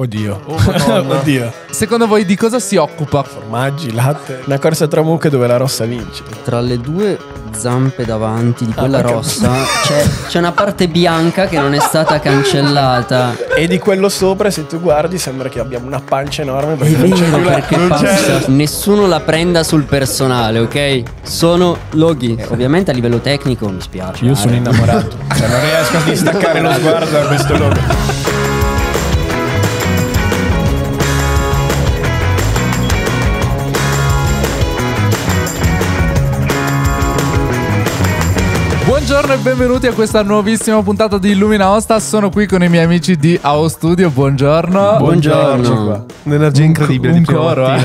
Oddio. Oh, Oddio. Secondo voi di cosa si occupa? Formaggi, latte. Una corsa tra mucche dove la rossa vince. Tra le due zampe davanti di ah, quella ah, rossa c'è, c'è, una parte bianca che non è stata cancellata. E di quello sopra, se tu guardi, sembra che abbiamo una pancia enorme. Perché è vero, perché la, pancia. Nessuno la prenda sul personale, ok? Sono loghi. Eh, ovviamente a livello tecnico mi spiace. Io eh. sono innamorato. cioè, non riesco a distaccare lo sguardo da questo logo. Buongiorno e benvenuti a questa nuovissima puntata di Illumina Osta. Sono qui con i miei amici di AO Studio. Buongiorno. Buongiorno. Un'energia incredibile un, di coro, eh.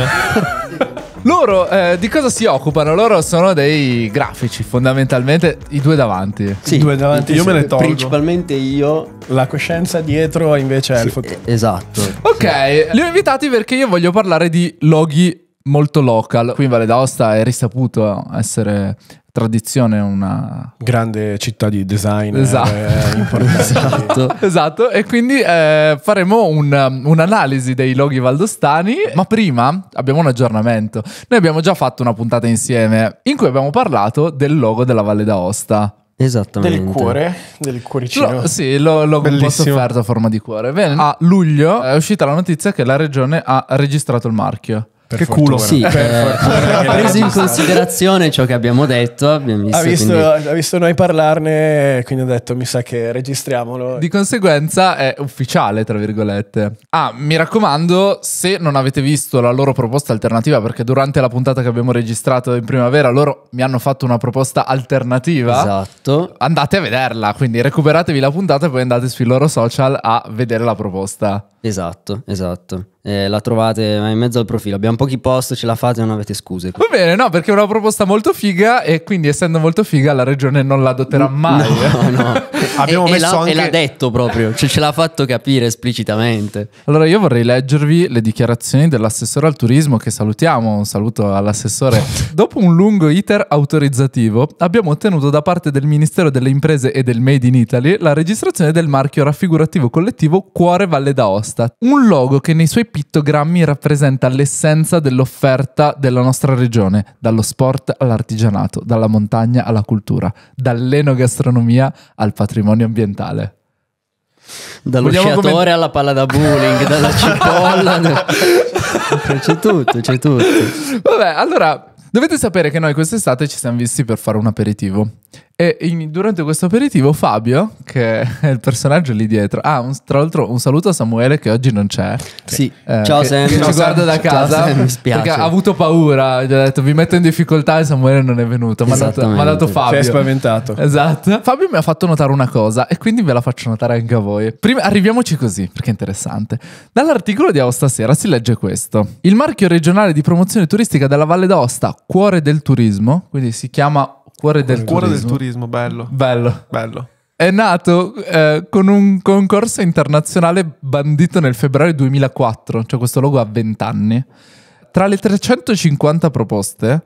Loro eh, di cosa si occupano? Loro sono dei grafici, fondamentalmente i due davanti. Sì, I due davanti, io me ne tolgo. Principalmente io. La coscienza dietro invece è il futuro. Esatto. Ok, sì. li ho invitati perché io voglio parlare di loghi molto local. Qui in Valle d'Aosta è risaputo essere tradizione, una grande città di design. Eh, esatto. esatto. esatto. E quindi eh, faremo un, um, un'analisi dei loghi valdostani. Ma prima abbiamo un aggiornamento. Noi abbiamo già fatto una puntata insieme in cui abbiamo parlato del logo della Valle d'Aosta. Esattamente. Del cuore, del cuoricino. Lo, sì, lo, lo un po' sofferto a forma di cuore. Bene, a luglio è uscita la notizia che la regione ha registrato il marchio. Per che fortuna. culo. Sì, eh, preso in considerazione ciò che abbiamo detto, abbiamo visto, ha, visto, quindi... ha visto noi parlarne, quindi ho detto mi sa che registriamolo. Di conseguenza è ufficiale, tra virgolette. Ah, mi raccomando, se non avete visto la loro proposta alternativa, perché durante la puntata che abbiamo registrato in primavera loro mi hanno fatto una proposta alternativa. Esatto. Andate a vederla, quindi recuperatevi la puntata e poi andate sui loro social a vedere la proposta. Esatto, esatto. Eh, la trovate in mezzo al profilo. Abbiamo pochi post, ce la fate, non avete scuse. Va bene, no, perché è una proposta molto figa e quindi essendo molto figa la regione non la adotterà mai. No, no. Abbiamo e, messo e, la, anche... e l'ha detto proprio, cioè ce l'ha fatto capire esplicitamente. Allora io vorrei leggervi le dichiarazioni dell'assessore al turismo che salutiamo, un saluto all'assessore. Dopo un lungo iter autorizzativo abbiamo ottenuto da parte del Ministero delle Imprese e del Made in Italy la registrazione del marchio raffigurativo collettivo Cuore Valle d'Aosta Randstad, un logo che nei suoi pittogrammi rappresenta l'essenza dell'offerta della nostra regione, dallo sport all'artigianato, dalla montagna alla cultura, dall'enogastronomia al patrimonio ambientale. Dallo Vogliamo sciatore comment- alla palla da bowling, dalla cipolla. c'è tutto, c'è tutto. Vabbè, allora Dovete sapere che noi quest'estate ci siamo visti per fare un aperitivo e in, durante questo aperitivo Fabio, che è il personaggio lì dietro, ah, un, tra l'altro un saluto a Samuele che oggi non c'è. Sì, eh, ciao che, Sam. Che ci guarda da casa Sam, mi spiace. perché ha avuto paura, gli ha detto vi metto in difficoltà e Samuele non è venuto, ma ha dato Fabio. Si è spaventato. Esatto. Fabio mi ha fatto notare una cosa e quindi ve la faccio notare anche a voi. Prima, arriviamoci così, perché è interessante. Dall'articolo di Aosta Sera si legge questo. Il marchio regionale di promozione turistica della Valle d'Aosta, cuore del turismo, quindi si chiama Cuore del, il cuore turismo. del turismo, bello. Bello. bello. È nato eh, con un concorso internazionale bandito nel febbraio 2004, cioè questo logo ha 20 anni. Tra le 350 proposte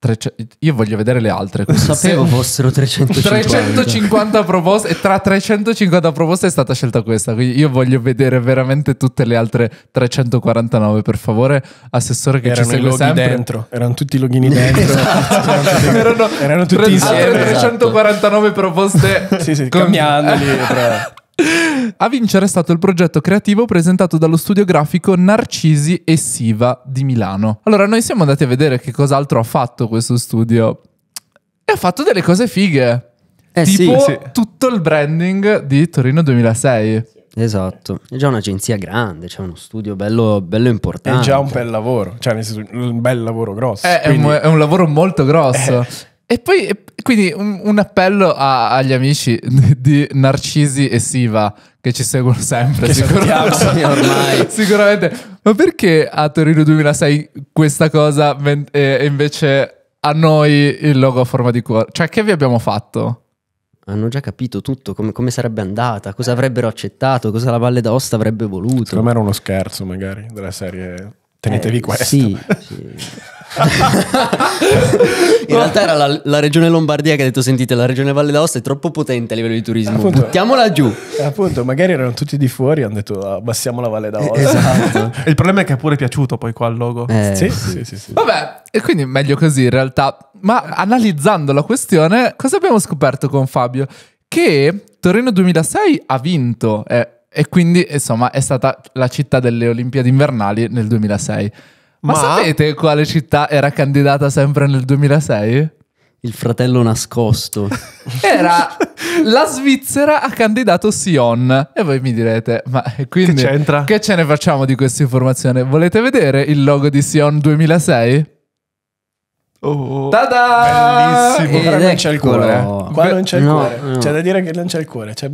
Trece... Io voglio vedere le altre. Lo sapevo se... fossero 350. 350 proposte e tra 350 proposte è stata scelta questa. Quindi io voglio vedere veramente tutte le altre 349, per favore. Assessore che erano ci segue sempre. Dentro. Erano tutti i login dentro. esatto. erano, erano, tutti insieme. 349 esatto. proposte. sì, sì, cambiandoli. A vincere è stato il progetto creativo presentato dallo studio grafico Narcisi e Siva di Milano. Allora, noi siamo andati a vedere che cos'altro ha fatto questo studio. E ha fatto delle cose fighe. Eh, tipo sì. tutto il branding di Torino 2006. Esatto, è già un'agenzia grande, c'è cioè uno studio bello, bello, importante. È già un bel lavoro, cioè un bel lavoro grosso. È, eh, quindi... è, un, è un, lavoro molto grosso. Eh. e poi quindi un, un appello a, agli amici di, Narcisi e Siva che ci seguono sempre, sicuramente. sicuramente. Ma perché a Torino 2006 questa cosa e invece a noi il logo a forma di cuore? Cioè che vi abbiamo fatto? hanno già capito tutto, come, come, sarebbe andata, cosa avrebbero accettato, cosa la Valle d'Aosta avrebbe voluto. Secondo me era uno scherzo magari della serie Tenetevi eh, questo. Sì, sì. in realtà era la, la, regione Lombardia che ha detto sentite la regione Valle d'Aosta è troppo potente a livello di turismo appunto, buttiamola giù eh, appunto magari erano tutti di fuori hanno detto abbassiamo la Valle d'Aosta eh, esatto. il problema è che è pure piaciuto poi qua il logo eh, sì, sì. Sì, sì, vabbè e quindi meglio così in realtà ma analizzando la questione cosa abbiamo scoperto con Fabio che Torino 2006 ha vinto eh, e quindi, insomma, è stata la città delle Olimpiadi invernali nel 2006. Ma, Ma sapete quale città era candidata sempre nel 2006? Il fratello nascosto. Era la Svizzera ha candidato Sion. E voi mi direte, ma quindi che, c'entra? che ce ne facciamo di questa informazione? Volete vedere il logo di Sion 2006? Oh, Ta-da! bellissimo. Ed non c'è il cuore. Qua non c'è il cuore. No. C'è da dire che non c'è il cuore. C'è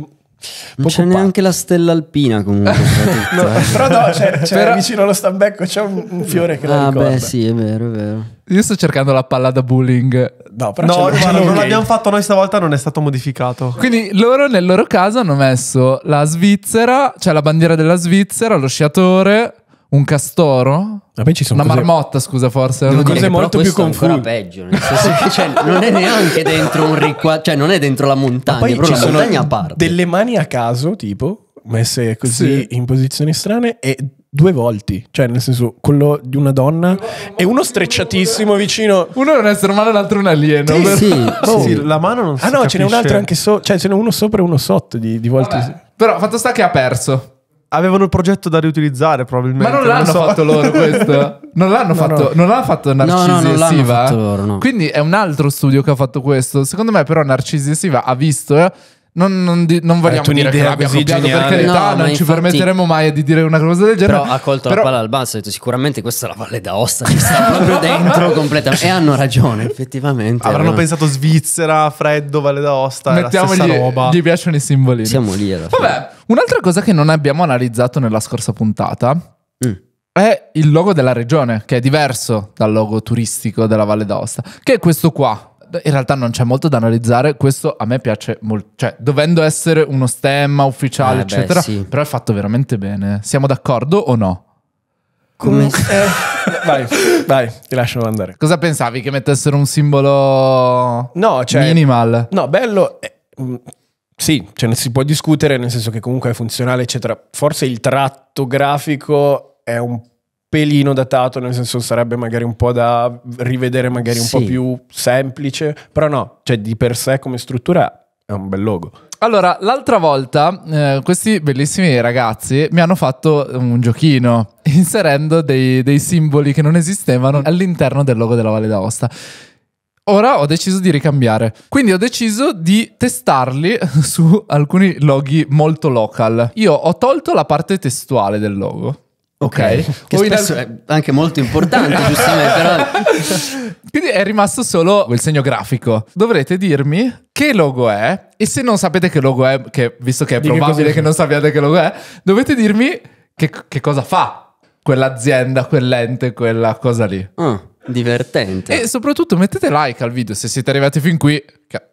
non c'è neanche la stella alpina comunque. no, però no, c'è, cioè, c'è cioè, però... vicino allo stambecco c'è un, un fiore che ah, beh, sì, è vero, è vero. Io sto cercando la palla da bullying. No, però no, no, no, non l'abbiamo fatto noi stavolta, non è stato modificato. Quindi loro nel loro caso hanno messo la Svizzera, cioè la bandiera della Svizzera, lo sciatore, un castoro. Vabbè, ci sono una cose... marmotta, scusa, forse. Devo dire cose molto più confuse. ancora peggio, nel senso che cioè, non è neanche dentro un riquadro, cioè non è dentro la montagna, Ma poi però ci sono montagna a parte. Delle mani a caso, tipo, messe così sì. in posizioni strane e due volti, cioè nel senso quello di una donna e uno strecciatissimo vicino. Uno è un essere umano, l'altro è un alieno. Sì, per... sì, oh, sì, la mano non ah, si Ah no, capisce. ce n'è un altro anche sopra, cioè ce n'è uno sopra e uno sotto di, di volte. Vabbè. Però fatto sta che ha perso. Avevano il progetto da riutilizzare probabilmente. Ma non l'hanno non so. fatto loro questo? Non l'hanno no, fatto, no. fatto Narcisi no, no, non l'hanno loro, no. Quindi è un altro studio che ha fatto questo. Secondo me però Narcisi Siva ha visto eh non, non, di, non eh, vogliamo dire che l'abbia copiato geniale. per carità, no, non infatti... ci permetteremo mai di dire una cosa del genere. Però ha colto però... la palla al basso e ha detto sicuramente questa è la Valle d'Aosta, ci sta proprio dentro completamente. E hanno ragione, effettivamente. Avranno no. pensato Svizzera, freddo, Valle d'Aosta, Mettiamogli, la roba. Gli piacciono i simboli. Siamo lì alla fine. Vabbè, un'altra cosa che non abbiamo analizzato nella scorsa puntata mm. è il logo della regione, che è diverso dal logo turistico della Valle d'Aosta, che è questo qua in realtà non c'è molto da analizzare, questo a me piace molto, cioè dovendo essere uno stemma ufficiale, eh, eccetera, beh, sì. però è fatto veramente bene. Siamo d'accordo o no? Come... Eh, vai, vai, ti lascio andare. Cosa pensavi che mettessero un simbolo no, cioè, minimal? No, bello. Eh, mm, sì, ce ne si può discutere, nel senso che comunque è funzionale, eccetera. Forse il tratto grafico è un po' pelino datato, nel senso sarebbe magari un po' da rivedere, magari un sì. po' più semplice, però no, cioè di per sé come struttura è un bel logo. Allora, l'altra volta eh, questi bellissimi ragazzi mi hanno fatto un giochino inserendo dei, dei simboli che non esistevano all'interno del logo della Valle d'Aosta. Ora ho deciso di ricambiare, quindi ho deciso di testarli su alcuni loghi molto local. Io ho tolto la parte testuale del logo, Ok, che spesso è anche molto importante, giustamente. Però... Quindi è rimasto solo quel segno grafico. Dovrete dirmi che logo è, e se non sapete che logo è, che, visto che è probabile che non sappiate che logo è, dovete dirmi che, che cosa fa quell'azienda, quell'ente, quella cosa lì. Ah. Divertente. E soprattutto mettete like al video se siete arrivati fin qui.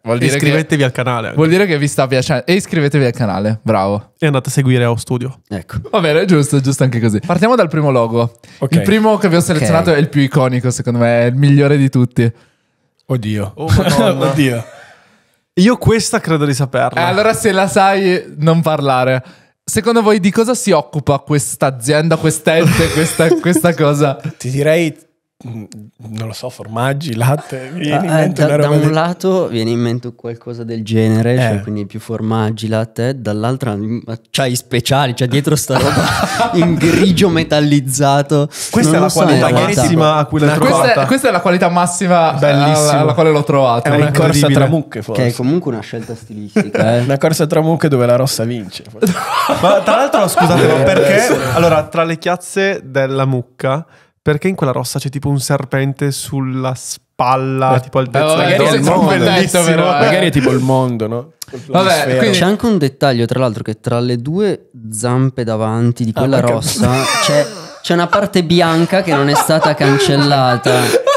Vuol dire iscrivetevi che, al canale. Vuol dire che vi sta piacendo. E iscrivetevi al canale, bravo. E andate a seguire O Studio. Ecco. Va bene, è giusto, è giusto anche così. Partiamo dal primo logo. Okay. Il primo che vi ho selezionato okay. è il più iconico, secondo me, è il migliore di tutti. Oddio. Oh, Oddio. Io questa credo di saperla. Eh, allora se la sai, non parlare. Secondo voi di cosa si occupa questa azienda, quest'ente, questa, questa cosa? Ti direi Mm, non lo so, formaggi, latte. Viene Ah, mente da, da, un del... lato viene in mente qualcosa del genere, cioè eh. cioè quindi più formaggi, latte, dall'altro c'hai speciali, cioè dietro sta roba in grigio metallizzato. Questa non è la qualità so, massima a cui l'ho trovata. Questa è, questa è, la qualità massima eh, Bellissimo. alla, alla quale l'ho trovata. È una corsa tra mucche forse. Che è comunque una scelta stilistica. Eh. una corsa tra mucche dove la rossa vince. ma tra l'altro scusate, ma eh, perché? Allora, tra le chiazze della mucca... Perché in quella rossa c'è tipo un serpente sulla spalla, Ma, eh, tipo al eh, allora, del no, no, però, eh. magari è tipo il mondo, no? Vabbè, quindi... C'è anche un dettaglio, tra l'altro, che tra le due zampe davanti di ah, quella ah, rossa c'è, c'è una parte bianca che non è stata cancellata.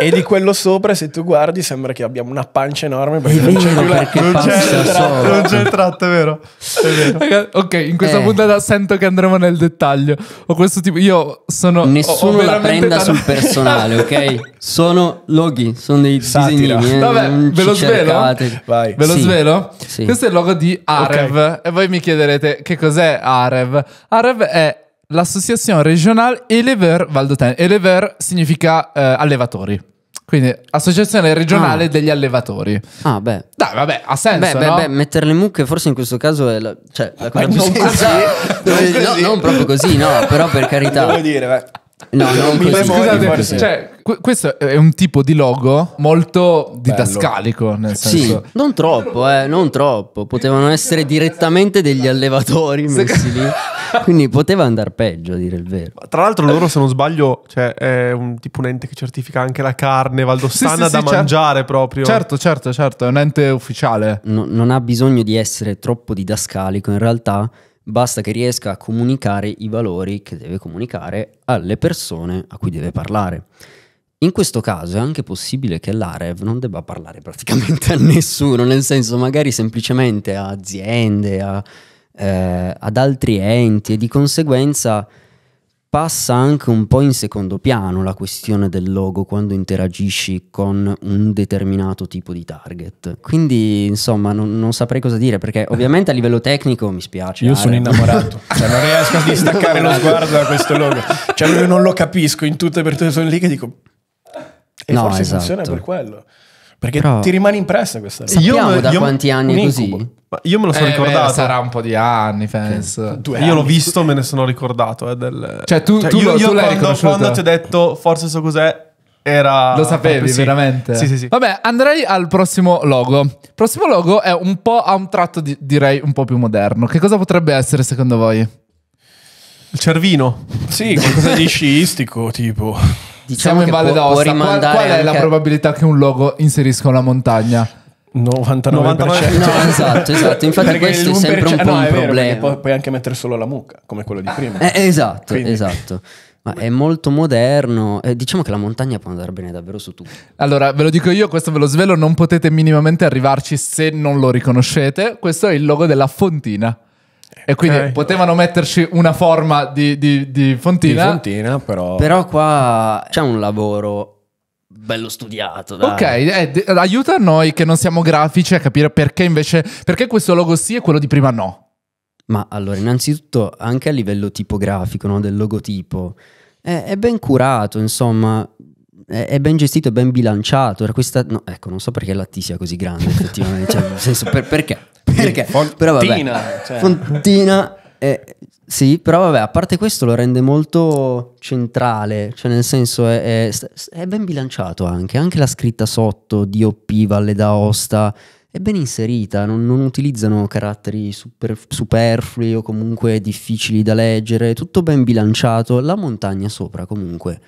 e, e, di quello sopra, se tu guardi, sembra che abbiamo una pancia enorme non c'è, non c'è, il, tratto, non c'è il tratto, è vero. È vero. Ok, in questa eh. puntata sento che andremo nel dettaglio. Ho questo tipo, io sono. Nessuno ho, ho la prenda tanto... sul personale, ok? Sono loghi, sono dei Satira. disegnini. Eh, Vabbè, ve lo svelo. Vai. Ve lo sì. svelo? Sì. Questo è il logo di Arev. Okay. E voi mi chiederete che cos'è Arev? Arev è l'Associazione Regionale Elever Valdotene. Elever significa eh, allevatori. Quindi associazione regionale ah. degli allevatori. Ah, beh. Dai, vabbè, ha senso. Beh, no? beh, beh, mettere le mucche forse in questo caso è la, cioè, la cosa eh, più non, non, no, non proprio così, no, però per carità. Devo dire, beh. No, non Beh, scusate, forse. cioè, questo è un tipo di logo molto didascalico. Nel senso. Sì, non troppo, eh, non troppo. Potevano essere direttamente degli allevatori messi lì. Quindi poteva andare peggio, a dire il vero. Tra l'altro, loro, se non sbaglio, cioè, è un tipo un ente che certifica anche la carne valdostana sì, sì, da sì, certo. mangiare proprio. Certo, certo, certo, è un ente ufficiale. No, non ha bisogno di essere troppo didascalico, in realtà basta che riesca a comunicare i valori che deve comunicare alle persone a cui deve parlare. In questo caso è anche possibile che l'Arev non debba parlare praticamente a nessuno, nel senso magari semplicemente a aziende, a, eh, ad altri enti e di conseguenza passa anche un po' in secondo piano la questione del logo quando interagisci con un determinato tipo di target. Quindi, insomma, non, non saprei cosa dire perché ovviamente a livello tecnico mi spiace. Io eh. sono innamorato, cioè, non riesco a distaccare lo sguardo da questo logo. Cioè, io non lo capisco in tutte e per tutte sono lì che dico... E no, forse esatto. funziona per quello. Perché Però... ti rimane impressa questa roba. Sappiamo io, da io, quanti anni è così? io me lo sono eh, ricordato. Beh, sarà un po' di anni, penso. io anni. l'ho visto, me ne sono ricordato. Eh, del... Cioè, tu, cioè, tu, io, tu io quando, quando ti ho detto, forse so cos'è, era... Lo sapevi, sì. veramente? Sì, sì, sì. Vabbè, andrei al prossimo logo. Il prossimo logo è un po' a un tratto, di, direi, un po' più moderno. Che cosa potrebbe essere secondo voi? Il cervino? Sì, qualcosa di sciistico, tipo... Diciamo Siamo in Valle d'Aosta. Qual, qual è la probabilità che un logo inserisca una montagna? 99%. 99%. No, esatto, esatto. Infatti Perché questo è sempre un po' no, un problema. Vero, puoi anche mettere solo la mucca, come quello di prima. Eh, esatto, Quindi. esatto. Ma è molto moderno. Eh, diciamo che la montagna può andare bene davvero su tutto. Allora, ve lo dico io, questo ve lo svelo, non potete minimamente arrivarci se non lo riconoscete. Questo è il logo della fontina. E quindi okay. potevano metterci una forma di, di, di fontina. Di fontina, però. Però qua c'è un lavoro bello studiato. Dai. Ok, eh, aiuta noi che non siamo grafici a capire perché invece. Perché questo logo sì e quello di prima no. Ma allora, innanzitutto, anche a livello tipografico no, del logotipo, è, è ben curato, insomma è ben gestito, è ben bilanciato. Questa... No, ecco, non so perché la T sia così grande, effettivamente. cioè, senso, per, perché? Perché? Fontina. Però vabbè, cioè. Fontina. Eh, sì, però vabbè, a parte questo lo rende molto centrale, cioè nel senso è, è, è ben bilanciato anche, anche la scritta sotto, DOP, Valle d'Aosta, è ben inserita, non, non utilizzano caratteri super, superflui o comunque difficili da leggere, tutto ben bilanciato, la montagna sopra comunque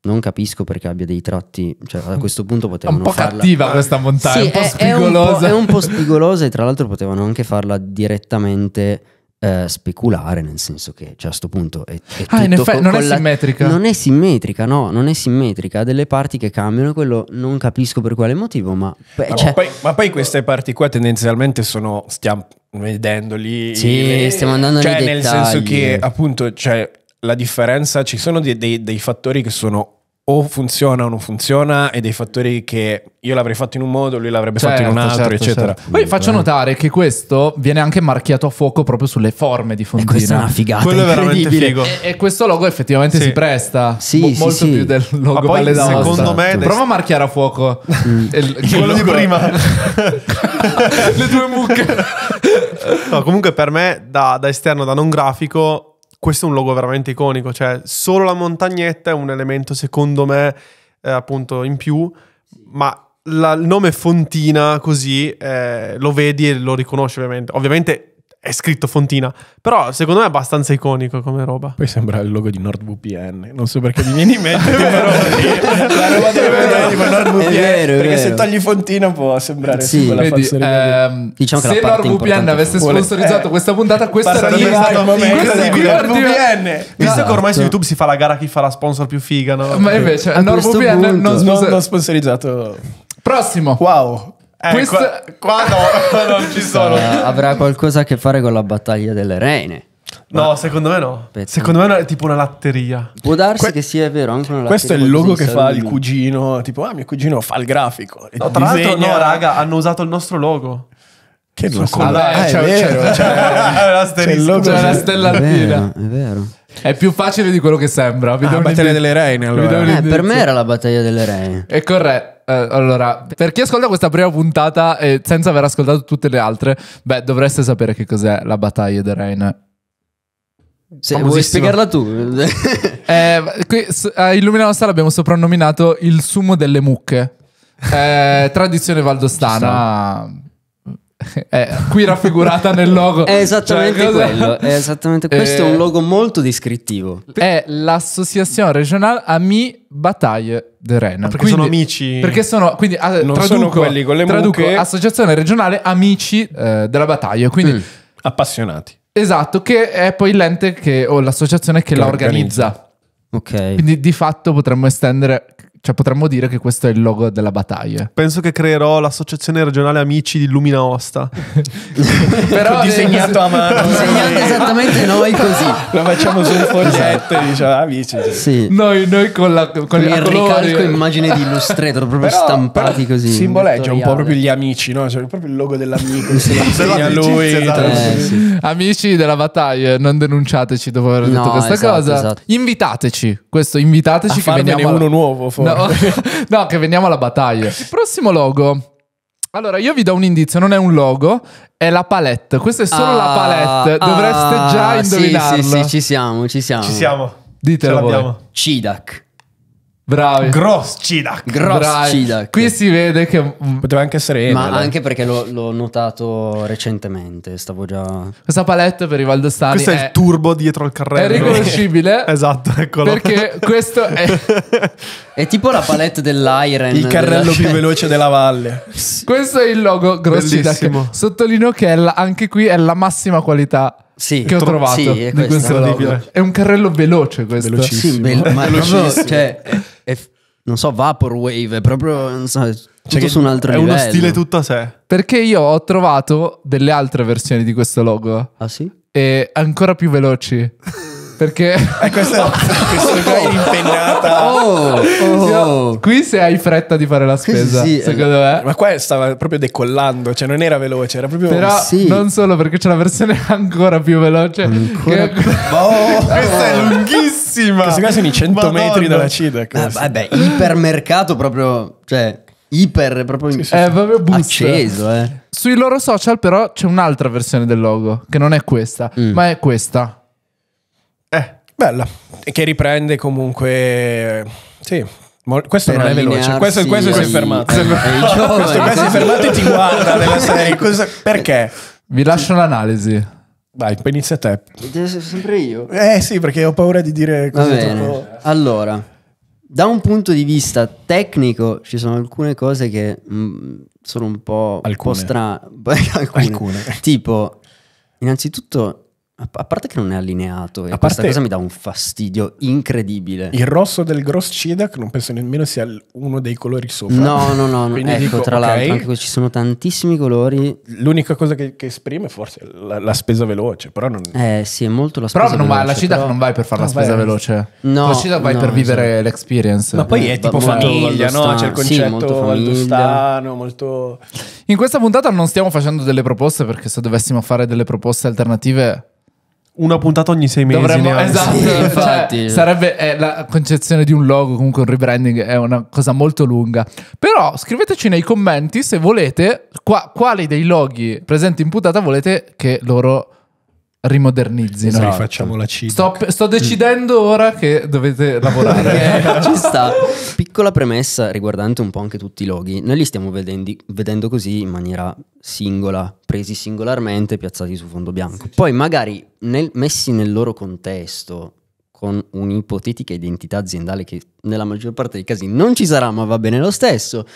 non capisco perché abbia dei tratti, cioè a questo punto potevano farla... È un po' farla... cattiva questa montagna, sì, un po' spigolosa. È, è, un po', spigolosa e tra l'altro potevano anche farla direttamente eh, speculare, nel senso che cioè, a questo punto è, è ah, in effetti, non è simmetrica. Non è simmetrica, no, non è simmetrica. Ha delle parti che cambiano e quello non capisco per quale motivo, ma... Beh, ma, cioè... poi, ma poi, queste parti qua tendenzialmente sono... Stiamo vedendoli... Sì, stiamo andando cioè, nel dettagli. senso che appunto... Cioè, la differenza, ci sono dei, dei, dei fattori che sono o funziona o non funziona e dei fattori che io l'avrei fatto in un modo, lui l'avrebbe certo, fatto in un certo, altro, certo, eccetera. Certo. Poi faccio eh. notare che questo viene anche marchiato a fuoco proprio sulle forme di fontina. E eh, questa è una figata, Quello è veramente figo. E, e questo logo effettivamente sì. si presta sì, mo- sì molto sì. più del logo Ma poi, Secondo me dest- Prova a marchiare a fuoco mm. il, quello di prima. Le due mucche. no, comunque per me da, da esterno, da non grafico questo è un logo veramente iconico, cioè solo la montagnetta è un elemento secondo me eh, appunto in più, ma la, il nome Fontina così eh, lo vedi e lo riconosci ovviamente. Ovviamente è scritto Fontina. Però secondo me è abbastanza iconico come roba. Poi sembra il logo di NordVPN. Non so perché mi viene in mente, però la roba deve tipo NordVPN. Vero, perché se togli Fontina può sembrare sì, quella vedi, ehm, diciamo Se NordVPN avesse sponsorizzato eh, questa puntata, eh, questa sarebbe in NordVPN. Visto che ormai su esatto. YouTube si fa la gara chi fa la sponsor più figa, no? Ma invece NordVPN non, non sponsorizzato. Prossimo. Wow. Eh, Questo... qua, qua no, non ci sono. Uh, avrà qualcosa a che fare con la battaglia delle reine. No, secondo me no. Pezzo. Secondo me è tipo una latteria. Può darsi que... che sia vero. Anche una Questo è il logo che fa il cugino. Tipo, ah, mio cugino fa il grafico. No, tra l'altro, no, raga, hanno usato il nostro logo. Che non so, ah, è, cioè, vero, cioè, cioè c'è, c'è, c'è una stella è vero, è vero. È più facile di quello che sembra. Vi ah, la battaglia delle reine. Allora. Eh, per me era la battaglia delle reine. È corretto eh, allora, per chi ascolta questa prima puntata e senza aver ascoltato tutte le altre, beh, dovreste sapere che cos'è la battaglia di Rain. Se vuoi spiegarla tu. eh, qui, a Illumina Nostra l'abbiamo soprannominato il sumo delle mucche. Eh, tradizione valdostana è qui raffigurata nel logo. È esattamente cioè, quello. È esattamente... Eh, questo eh, è un logo molto descrittivo. È l'Associazione Regionale Ami Battaglie de Rennes. Ah, perché quindi, sono amici. Perché sono, quindi, ah, non traduco, sono quelli con le traduco, Associazione Regionale Amici eh, della Battaglia. Quindi, mm. Appassionati. Esatto, che è poi l'ente che, o l'associazione che, che la organizza. organizza. Ok. Quindi di fatto potremmo estendere cioè, potremmo dire che questo è il logo della battaglia. Penso che creerò l'associazione regionale Amici di Lumina Osta. Però disegnato a mano. Disegnato esattamente noi così. Lo facciamo su un esatto. foglietto e diciamo amici. Sì. Noi, noi, con la con, con il ricalco immagine di Illustrator proprio però, stampati però così. Simboleggia un po' proprio gli amici, no? Cioè, proprio il logo dell'amico. sì. Segna lui. Esatto. Eh, sì. Amici della battaglia, non denunciateci dopo aver detto questa esatto, cosa. Esatto. Invitateci, questo invitateci a che veniamo uno nuovo forse. No, no, che veniamo alla battaglia. Il prossimo logo. Allora, io vi do un indizio, non è un logo, è la palette. Questa è solo ah, la palette, dovreste ah, già indovinarlo. Sì, sì, sì, ci siamo, ci siamo. Ci siamo. Ditelo Ce l'abbiamo. Cidac. Bravi. Gross Cidak. Gross Bravi. Cidak. Qui si vede che... Poteva anche essere Ma Edel. Eh. anche perché l'ho, notato recentemente, stavo già... Questa palette per i Valdostani Questo è, è il turbo dietro al carrello. È riconoscibile. esatto, eccolo. Perché questo è... è tipo la palette dell'Iron. Il carrello della... più veloce della valle. questo è il logo Gross Bellissimo. Cidak. Sottolineo che la, anche qui è la massima qualità sì, che ho trovato sì, è, di questo è un carrello veloce questo. Velocissimo. Sì, be- ma Velocissimo. Proprio, cioè, è, non so, Vaporwave, è proprio non so, cioè su un altro è livello. È uno stile tutto a sé. Perché io ho trovato delle altre versioni di questo logo. Ah sì? E ancora più veloci. Perché eh, questa, questa è impennata. Oh, oh. Qui se hai fretta di fare la spesa, sì, secondo eh, me. Ma qua stava proprio decollando, cioè non era veloce, era proprio Però sì. non solo perché c'è la versione ancora più veloce ancora che... più... Oh, questa è lunghissima. Questi qua sono i 100 Madonna. metri dalla Cida. Ah, vabbè, ipermercato proprio, cioè iper proprio, sì, sì, è eh, proprio acceso, eh. Sui loro social però c'è un'altra versione del logo che non è questa, mm. ma è questa. Bella, e che riprende comunque... Sì, questo non è veloce, questo, questo si è fermato. È questo qua è fermato e ti guarda nella serie. Cosa, perché? Vi lascio l'analisi. Vai, inizia a te. Sempre io. Eh sì, perché ho paura di dire cose troppo... Allora, da un punto di vista tecnico ci sono alcune cose che mh, mm, sono un po', alcune. po strane. alcune. alcune. Tipo, innanzitutto a parte che non è allineato, e a questa cosa mi dà un fastidio incredibile. Il rosso del Gross Cidac non penso nemmeno sia uno dei colori sopra. No, no, no. no. ecco, dico, tra okay. l'altro, ci sono tantissimi colori. L'unica cosa che, che esprime forse è la, la, spesa veloce, però non... Eh sì, è molto la spesa però veloce. Però la CIDAC però... non vai per fare la spesa vai. veloce. No. La CIDAC vai no, per vivere esatto. l'experience. Ma poi è eh, tipo famiglia, no? C'è il concetto sì, valdostano, molto... In questa puntata non stiamo facendo delle proposte, perché se dovessimo fare delle proposte alternative una puntata ogni sei mesi. Dovremmo, esatto, sì, cioè, infatti. sarebbe eh, la concezione di un logo, comunque un rebranding è una cosa molto lunga. Però scriveteci nei commenti se volete qua, quali dei loghi presenti in puntata volete che loro rimodernizzino. Esatto. Rifacciamo la cifra. Sto, sto, decidendo ora che dovete lavorare. Eh, ci sta. Piccola premessa riguardante un po' anche tutti i loghi. Noi li stiamo vedendo, vedendo così in maniera singola, presi singolarmente, piazzati su fondo bianco. Sì, Poi magari nel, messi nel loro contesto con un'ipotetica identità aziendale che nella maggior parte dei casi non ci sarà, ma va bene lo stesso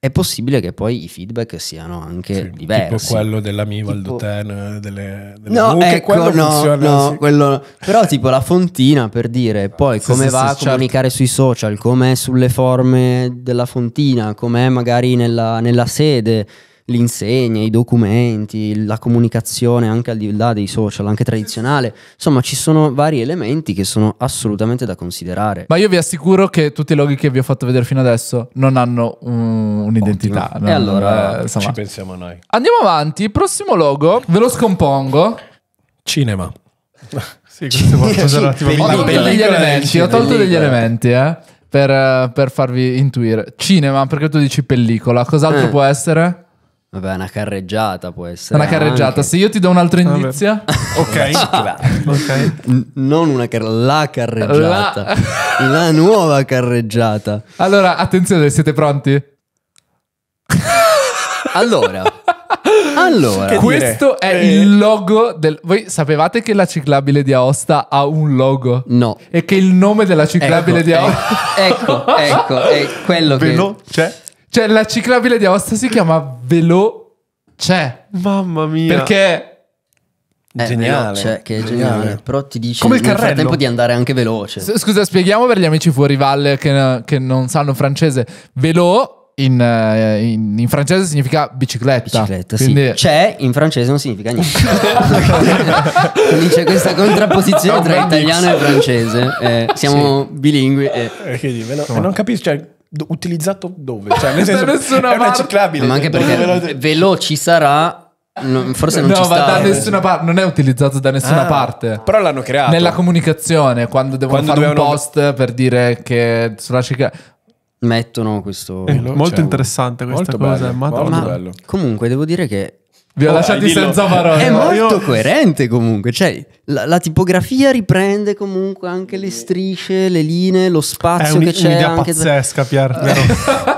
è possibile che poi i feedback siano anche sì, diversi. Tipo quello dell'amivo tipo... Aldoten, eh, delle, delle no, mucche, ecco, quello no, funziona, no, sì. quello Però tipo la fontina per dire poi sì, come va a certo. comunicare certo. sui social, com'è sulle forme della fontina, com'è magari nella, nella sede l'insegna, i documenti, la comunicazione anche al di là dei social, anche tradizionale. Insomma, ci sono vari elementi che sono assolutamente da considerare. Ma io vi assicuro che tutti i loghi che vi ho fatto vedere fino adesso non hanno un, un'identità. No? E allora, eh, ci pensiamo noi. Andiamo avanti, il prossimo logo ve lo scompongo. Cinema. sì, questo è qualcosa relativamente... Ho degli elementi, ho tolto degli elementi, eh. Per, eh, per, farvi intuire. Cinema, perché tu dici pellicola, cos'altro eh. può essere? Vabbè, una carreggiata può essere. Una carreggiata. Anche. Se io ti do un altro indizio. ok. okay. Non una car- la carreggiata. La... la nuova carreggiata. Allora, attenzione, siete pronti? allora. Allora, questo è eh. il logo del... Voi sapevate che la ciclabile di Aosta ha un logo? No. E che il nome della ecco, ciclabile ecco, di Aosta... Ecco, ecco, ecco, è quello Velo, che... Veloce cioè, la ciclabile di Aosta si chiama Veloce. Mamma mia. Perché... Eh, geniale. Veloce, che è geniale. geniale. Però ti dice Come il nel tempo di andare anche veloce. S- scusa, spieghiamo per gli amici fuori valle che, che non sanno francese. Velo in, eh, in, in, francese significa bicicletta. Bicicletta, Quindi... sì. C'è in francese non significa niente. Quindi c'è questa contrapposizione tra italiano e francese. Eh, siamo sì. bilingui. E... Eh. eh, che dico, no, non capisco. Cioè, utilizzato dove? Cioè, nel senso, è parte. ciclabile. Ma anche perché veloci sarà... No, forse non no, ci sta. da nessuna parte, non è utilizzato da nessuna ah, parte. Però l'hanno creato. Nella comunicazione, quando devono quando fare un post per dire che sulla cica mettono questo. È molto cioè, interessante questa molto cosa. Bello, molto bello. Comunque, devo dire che vi ho oh, lasciati dillo. senza parole. È molto io... coerente comunque, cioè la, la, tipografia riprende comunque anche le strisce, le linee, lo spazio un, che c'è. È un'idea anche... pazzesca, Pier,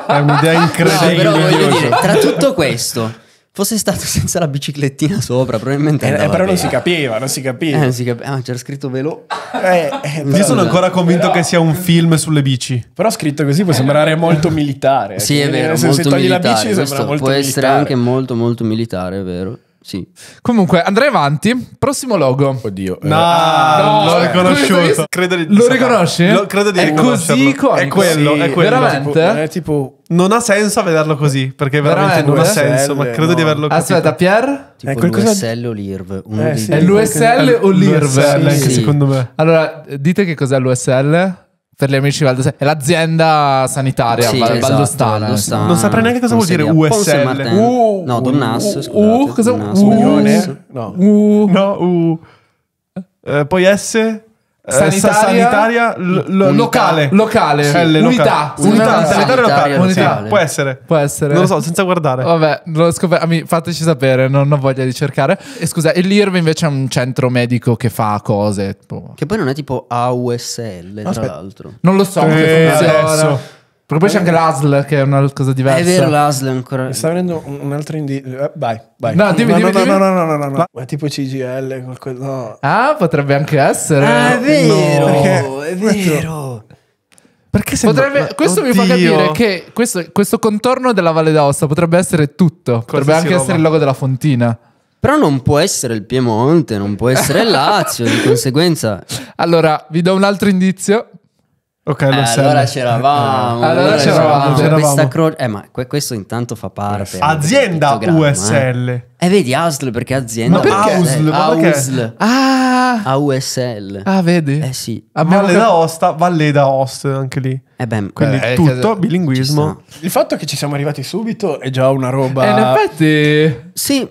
è un'idea incredibile. No, però, dire, tra tutto questo Fosse stato senza la biciclettina sopra, probabilmente. Eh, eh però non si capiva, non si capiva. Eh, non si capiva. Ah, c'era scritto velo. Eh, eh, Io sono ancora convinto però... che sia un film sulle bici. Però scritto così può sembrare molto militare. sì, eh, è vero. Se, molto se togli militare, la bici sembra molto può militare. Può essere anche molto, molto militare, è vero. Sì. Comunque, andrei avanti. Prossimo logo. Oddio. Eh. No, ah, no l'ho riconosciuto. Credo di, lo riconosci? Lo, credo di è così iconico. È quello, sì, è quello. Veramente? Tipo, tipo... Non ha senso vederlo così, perché veramente, veramente non ha senso, ma credo no. di averlo capito. Aspetta, Pier? Tipo eh, eh, è qualcosa... l'USL o l'IRV? Eh, sì. È l'USL o l'IRV? Sì. Secondo me. Allora, dite che cos'è l'USL per gli amici Valdostana, è l'azienda sanitaria sì, Val- esatto, Valdostana. Valdostana. Non saprei neanche cosa vuol dire USL. Uh, no, Donnasso, scusate. Uh, cosa? Donnasso. Uh, no. Uh. No, uh. Eh, poi S? Eh, sanitaria, sanitaria unità, locale, locale, L, unità, unità, unità, sanitaria locale, unità. può essere, può essere, non lo so, senza guardare. Vabbè, lo scoper- ah, mi, fateci sapere, non ho voglia di cercare. E scusa, e l'IRV invece è un centro medico che fa cose, tipo... Boh. che poi non è tipo AUSL, no, tra l'altro, non lo so, come eh, funziona. Adesso. Però poi c'è eh. anche l'ASL che è una cosa diversa. È vero, l'ASL ancora. Mi sta venendo un altro indizio. Eh, vai, vai. No, dimmi, no, dimmi, no, dimmi. no, no, no, no, no, no. Ma tipo CGL, qualcosa. No. Ah, potrebbe anche essere. Ah, è vero, no, è vero. Perché se potrebbe, ma, questo oddio. mi fa capire che questo, questo, contorno della Valle d'Aosta potrebbe essere tutto. Cosa potrebbe anche roba? essere il logo della fontina. Però non può essere il Piemonte, non può essere il Lazio, di conseguenza. Allora, vi do un altro indizio. Ok, eh, lo eh, allora c'eravamo. Allora, c'eravamo. c'eravamo. Cioè, questa croce. Eh, ma questo intanto fa parte. Azienda USL. Eh. eh, vedi, ASL perché azienda. Ma perché? AUSL. Eh, ma Ah. AUSL. Ah, vedi? Eh sì. Ah, Abbiamo Valle cap- d'Aosta, Valle d'Aosta anche lì. Eh beh, Quindi eh, tutto bilinguismo. Il fatto che ci siamo arrivati subito è già una roba... Eh, in effetti... Sì,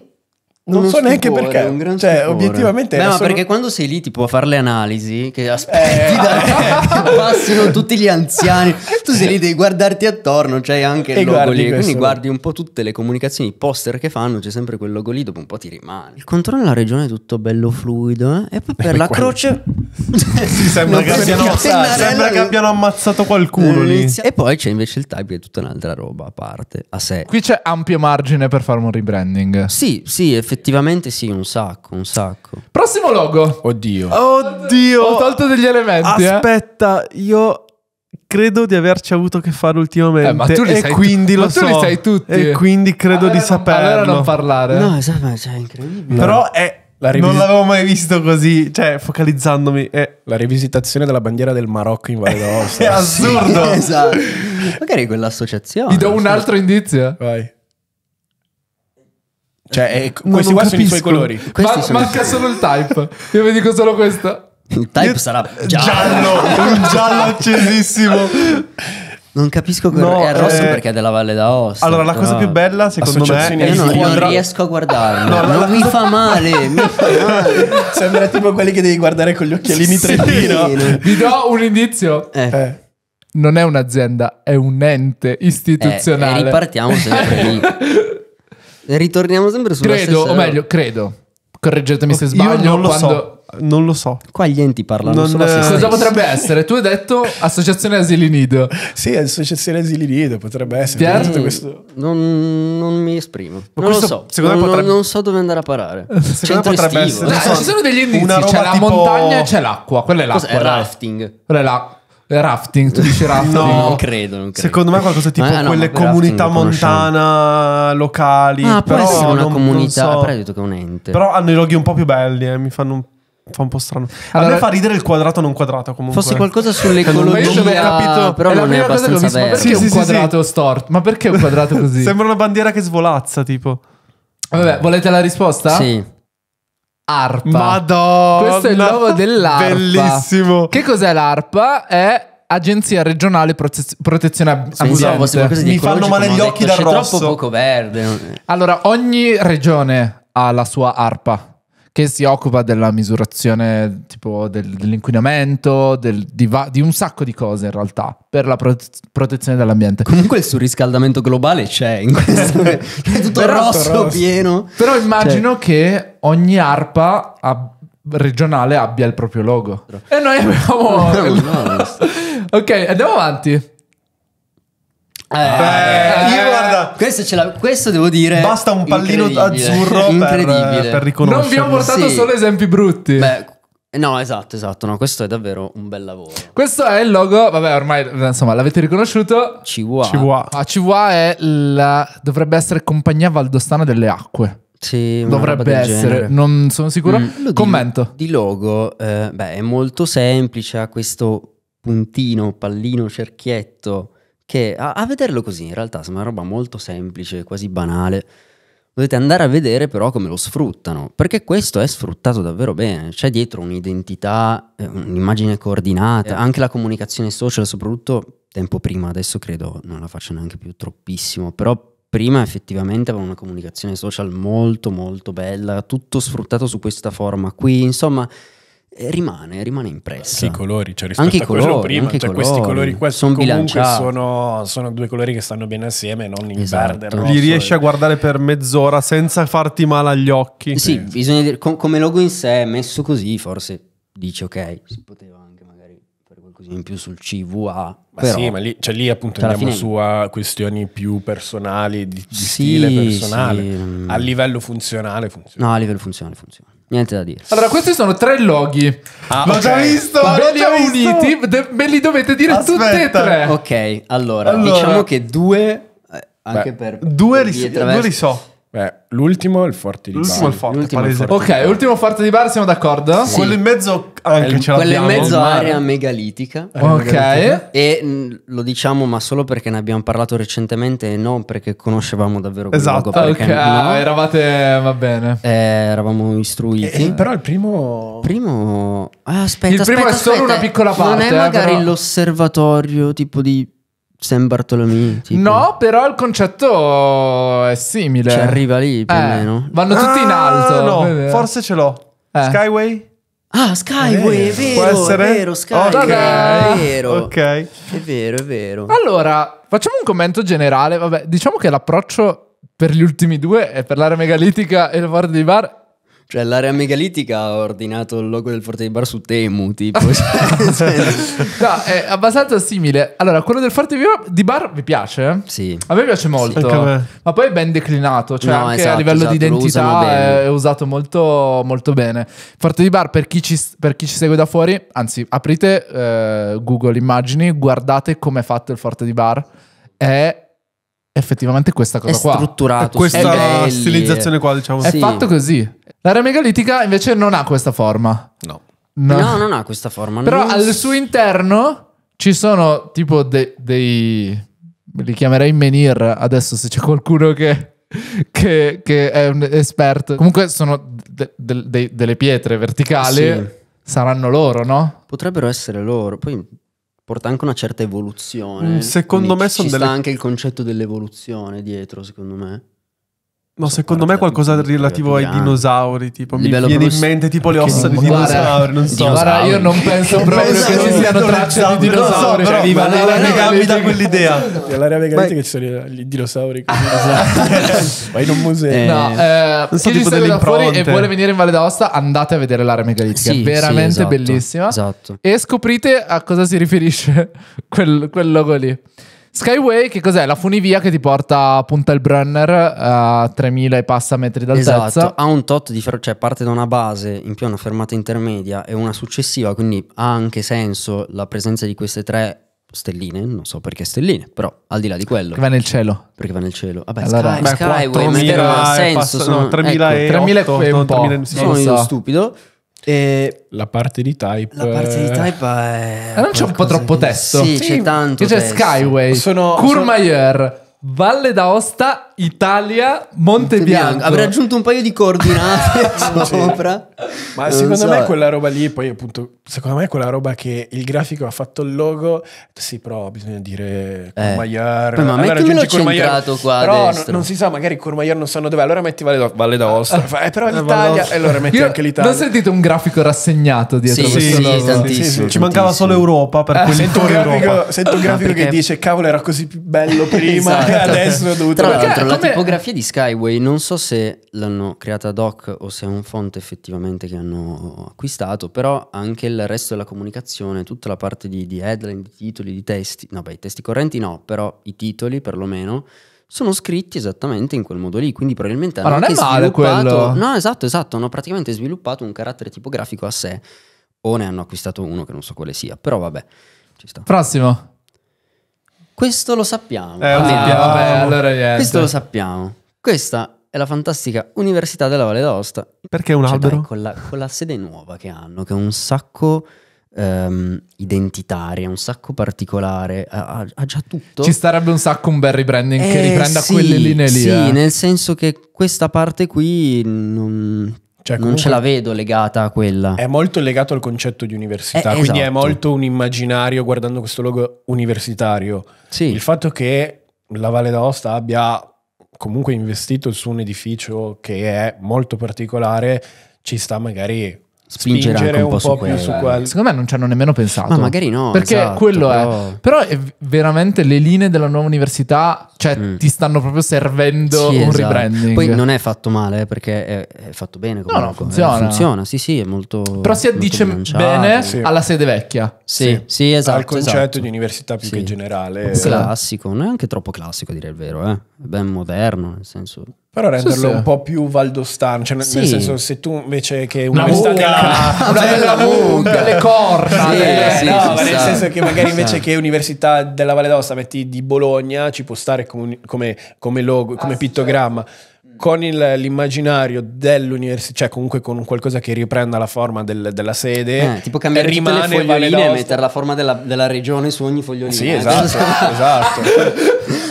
non so stupore, neanche perché. Cioè, stupore. obiettivamente. Beh, ma solo... perché quando sei lì, tipo, a fare le analisi, che aspetti eh, da eh. che passino tutti gli anziani, tu sei lì, devi guardarti attorno, c'è cioè anche il logo lì. Quindi guardi un po' tutte le comunicazioni, i poster che fanno, c'è sempre quel logo lì, dopo un po' ti rimane. Il controllo della regione è tutto bello fluido, eh? e poi eh, per Beh, la quello... croce sì, sembra, che abbiano, sembra, che abbiano, ammazzato qualcuno lì. E poi c'è invece il Type che è tutta un'altra roba a parte, a sé. Qui c'è ampio margine per fare un rebranding. Sì, sì, effettivamente sì, un sacco, un sacco. Prossimo logo. Oddio. Oddio. Ho tolto degli elementi. Eh. Aspetta, eh. io credo di averci avuto che fare ultimamente. Eh, ma tu li e sai quindi tu, lo so. tu li sai tutti. E quindi credo allora di non, Allora non parlare. No, esatto, cioè, è incredibile. Però è la rivis- non l'avevo mai visto così, cioè focalizzandomi. Eh. La rivisitazione della bandiera del Marocco in Valle d'Aosta. È assurdo. Sì, esatto. Magari quell'associazione. Vi do un altro indizio. Vai. Cioè, eh, questi qua sono i suoi colori. Ma- manca solo il type. Io vi dico solo questo. Il type sarà giallo. giallo un giallo accesissimo. Non capisco che no, è rosso eh... perché è della Valle d'Aosta. Allora, la però... cosa più bella, secondo me, è io non, non riesco a guardarlo. No, no, no, mi fa male, mi fa male. Sembra tipo quelli che devi guardare con gli occhialini sì, 3D, Vi do un indizio. Eh. Eh. Non è un'azienda, è un ente eh, istituzionale. Eh, ripartiamo sempre lì. Ritorniamo sempre sulla credo, stessa... o meglio, credo. Correggetemi se sbaglio. Io non lo quando... so non lo so. Qua gli enti parlano non, solo eh, Cosa potrebbe essere? Tu hai detto associazione asili nido. sì, associazione asili nido potrebbe essere. Pier... Questo... Non, non, mi esprimo. Ma non lo so. Secondo non, me potrebbe... non so dove andare a parare. Secondo me potrebbe estivo. essere. No, so. Ci sono degli indizi. C'è tipo... la montagna e c'è l'acqua. Quella è l'acqua. Cos'è? Rafting. Quella è la... Rafting, tu dici rafting? No, non credo, non credo. Secondo me è qualcosa tipo ah, no, quelle comunità montana locali. Ah, però può essere una non, comunità, non so. che è un ente. Però hanno i loghi un po' più belli, eh, mi fanno un po' fa un po' strano. Allora, a me fa ridere il quadrato non quadrato comunque. Fosse qualcosa sull'ecologia, non io capito. però è non è abbastanza visto, vero. Perché sì, un quadrato sì, storto? Ma perché un quadrato così? Sembra una bandiera che svolazza, tipo. Vabbè, volete la risposta? Sì. Arpa. Madonna. Questo è il nuovo dell'arpa. Bellissimo. Che cos'è l'arpa? È Agenzia regionale protezione ab- sì, Mi fanno male gli occhi dal rosso. È troppo poco verde. Allora, ogni regione ha la sua arpa che si occupa della misurazione tipo del, dell'inquinamento, del, di, va- di, un sacco di cose in realtà per la prote- protezione dell'ambiente. Comunque il surriscaldamento globale c'è in questo, è tutto rosso, rosso, pieno. Però immagino cioè. che ogni ARPA ab- regionale abbia il proprio logo. E noi abbiamo... No, no, no. ok, andiamo avanti. Eh, Beh, ah, io guarda, eh, questo, ce l'ha, questo devo dire. Basta un pallino incredibile, azzurro incredibile. Per, per riconoscere. Non vi ho portato sì. solo esempi brutti. Beh, No, esatto, esatto. No, questo è davvero un bel lavoro. Questo è il logo. Vabbè, ormai insomma, l'avete riconosciuto. Chihuahua. Chihuahua. Ah, Chihuahua è la, dovrebbe essere compagnia valdostana delle acque. Sì, dovrebbe essere, genere. non sono sicuro. Mm, Commento. Di, di logo, eh, beh, è molto semplice. Ha questo puntino, pallino, cerchietto che a, a vederlo così in realtà sembra una roba molto semplice, quasi banale. Dovete andare a vedere però come lo sfruttano, perché questo è sfruttato davvero bene, c'è dietro un'identità, eh, un'immagine coordinata, eh. anche la comunicazione social, soprattutto tempo prima, adesso credo non la faccio neanche più troppissimo, però prima effettivamente avevano una comunicazione social molto molto bella, tutto sfruttato su questa forma qui, insomma rimane, rimane impressa. Anche i colori, cioè rispetto anche a colori, quello prima, cioè colori. questi colori qua sono comunque sono, sono, due colori che stanno bene assieme, non in esatto. verde. Rosso. Li riesci a eh. guardare per mezz'ora senza farti male agli occhi. Sì, sì. bisogna dire, com- come logo in sé, messo così, forse dici ok, si poteva anche magari fare qualcosina in più sul CVA. Ma però, sì, ma lì, cioè, lì appunto cioè, andiamo fine... su a questioni più personali, di, di sì, stile personale. Sì. Mm. A livello funzionale funziona. No, a livello funzionale funziona. Niente da dire. Allora, questi sono tre loghi. Ah, L'ho okay. già visto. Ve li ho uniti, me li dovete dire Aspetta. tutti e tre. Ok, allora, allora, diciamo che due... Eh, anche Beh, per... Due, ris- due li so. Beh, l'ultimo è il forte di L'ultimo Bari. forte, L'ultimo è il forte. Ok, ultimo forte di bar, siamo d'accordo? Sì. Quello in mezzo anche ce Quella in mezzo area megalitica. Ok. E mm, lo diciamo, ma solo perché ne abbiamo parlato recentemente e non perché conoscevamo davvero quel Esatto. luogo, Ok, perché no. Ah, eravate... va bene. Eh, eravamo istruiti. Eh, eh però il primo... Primo. Ah, aspetta, Il primo aspetta, è solo aspetta. una piccola Non parte, è eh, magari però- l'osservatorio tipo di San Bartolomì. Tipo. No, però il concetto è simile. Ci arriva lì più eh, o meno. Vanno tutti ah, in alto. No, forse ce l'ho. Eh. Skyway? Ah, Skyway, eh, è vero, è vero, Skyway, okay. è vero. Ok. È vero, è vero. Allora, facciamo un commento generale. Vabbè, diciamo che l'approccio per gli ultimi due è per l'area megalitica e il Ford di Bar cioè, l'area megalitica ha ordinato il logo del Forte di Bar su Temu, tipo. Cioè, no, è abbastanza simile. Allora, quello del Forte di Bar vi piace? Eh. Sì. A me piace molto. Sì. Ma poi è ben declinato, cioè no, anche esatto, a livello esatto, di identità è usato molto, molto bene. Forte di Bar, per chi ci, per chi ci segue da fuori, anzi, aprite eh, Google Immagini, guardate com'è fatto il Forte di Bar. È effettivamente questa cosa è qua. Strutturato, è questa belli, stilizzazione qua, diciamo. È sì. fatto così. L'area megalitica invece non ha questa forma. No. No, no non ha questa forma. Però non... al suo interno ci sono tipo de dei... Li chiamerei menhir adesso se c'è qualcuno che... Che, che, è un esperto. Comunque sono de, de, de, delle pietre verticali. Sì. Saranno loro, no? Potrebbero essere loro. Poi porta anche una certa evoluzione. Mm, secondo Quindi me sono ci delle... sta anche il concetto dell'evoluzione dietro, secondo me. No, secondo me è qualcosa di relativo ai dinosauri, tipo mi viene in mente tipo le ossa di dinosauri, non so. Guarda, io non penso proprio che ci siano tracce di dinosauri, cioè viva l'area mi dà quell'idea. Cioè, l'area megalitica ci sono i dinosauri ah, esatto. Vai in un museo. Eh. No, non so eh, tipo delle impronte. e vuole venire in Valle d'Aosta, andate a vedere l'area megalitica, è veramente esatto. bellissima. Esatto. E scoprite a cosa si riferisce quel logo lì. Skyway, che cos'è? La funivia che ti porta a il Brenner a 3000 e passa metri d'altezza. Esatto, ha un tot di ferro, cioè parte da una base, in più una fermata intermedia e una successiva, quindi ha anche senso la presenza di queste tre stelline, non so perché stelline, però al di là di quello. Che va nel cielo. Perché va nel cielo. Vabbè, allora, Sky, beh, Skyway, ma ha senso. Passa, sono, no, 3000 ecco, e 3000 8, 8, 8, 8, 8, 8, 8, 8, 8, 8, 8, 8, 8, 8, 8, 8, 8, 8, 8, 8, 8, 8, 8, 8, 8, 8, 8, 8, 8, 8, 8, 8, 8, 8, 8, 8, 8, 8, 8, 8, 8, 8, 8, 8, 8, 8, 8, 8, 8, 8, 8, 8, 8, 8, 8, 8, 8, 8, 8, 8, 8, 8, 8, 8, 8, 8, 8, 8, 8, 8, 8, 8, 8, 8, 8, 8, 8, 8, 8, 8, 8, 8, 8, 8, 8, 8, 8, 8, 8, 8, 8, 8, 8, 8, 8, 8, 8, 8, 8, 8, 8, 8, 8, 8, 8, 8, 8, 8, 8, 8, 8, 8, 8, 8, 8, e la parte di type la parte di type è ah, non c'è un po' troppo di... testo sì, sì, c'è tanto c'è testo. Skyway Sono... Courmayeur sono... Valle d'Aosta Italia, Monte, Bianco. Avrei aggiunto un paio di coordinate sopra. Ma non secondo so. me quella roba lì, poi appunto, secondo me quella roba che il grafico ha fatto il logo, sì, però bisogna dire eh. Courmayeur. Poi, ma allora mettimelo centrato qua Però non, non, si sa, magari Courmayeur non sanno dove, allora metti Valle, Valle d'Aosta. Ah. Eh, però eh, l'Italia, e allora metti Io anche l'Italia. Non sentite un grafico rassegnato dietro sì, questo sì, logo? tantissimo, sì, sì. Ci mancava solo Europa per eh, quel sento, un grafico, sento un ah, grafico perché... che dice, cavolo era così bello prima, esatto. adesso ho dovuto... Tra l'altro la tipografia di Skyway non so se l'hanno creata ad hoc o se è un font effettivamente che hanno acquistato, però anche il resto della comunicazione, tutta la parte di, di headline, di titoli, di testi, no beh, i testi correnti no, però i titoli perlomeno sono scritti esattamente in quel modo lì, quindi probabilmente hanno Ma non è male quello. No, esatto, esatto, hanno praticamente sviluppato un carattere tipografico a sé o ne hanno acquistato uno che non so quale sia, però vabbè, ci sta. Prossimo. Questo lo sappiamo. Eh, ah, sappiamo. Vabbè, allora Questo lo sappiamo. Questa è la fantastica Università della Valle d'Aosta. Perché un cioè, albero? Dai, con, la, con, la, sede nuova che hanno, che è un sacco um, identitaria, un sacco particolare, ha, ha, già tutto. Ci starebbe un sacco un bel rebranding eh, che riprenda sì, quelle linee lì. Sì, eh. nel senso che questa parte qui non cioè, non ce la vedo legata a quella. È molto legato al concetto di università, eh, quindi esatto. è molto un immaginario guardando questo logo universitario. Sì. Il fatto che la Valle d'Aosta abbia comunque investito su un edificio che è molto particolare, ci sta magari spingere, spingere un po', un po su più su quello. Secondo me non ci hanno nemmeno pensato. Ma magari no. Perché esatto, quello però... è. Però è veramente le linee della nuova università, cioè mm. ti stanno proprio servendo sì, un esatto. rebranding. Poi non è fatto male eh, perché è, è fatto bene. Comunque. No, no, eh, funziona. funziona, sì, sì, è molto. Però si addice bene sì. alla sede vecchia. Sì, sì, sì esatto. Al concetto esatto. di università più che generale. Classico, non è anche troppo classico, a dire il vero, eh. È ben moderno, nel senso. Però renderlo sì, sì. un po' più valdostano, cioè, sì. nel senso se tu invece che una vesta della, della, della delle corna, sì, eh, no, nel senso che magari invece che Università della Valle d'Aosta metti di Bologna ci può stare come, come, come logo, come ah, pittogramma. Con il, l'immaginario dell'università, cioè comunque con qualcosa che riprenda la forma del, della sede, eh, tipo cambiare rimane tutte le foglioline e mettere la forma della, della regione su ogni fogliolino. Sì, esatto, esatto.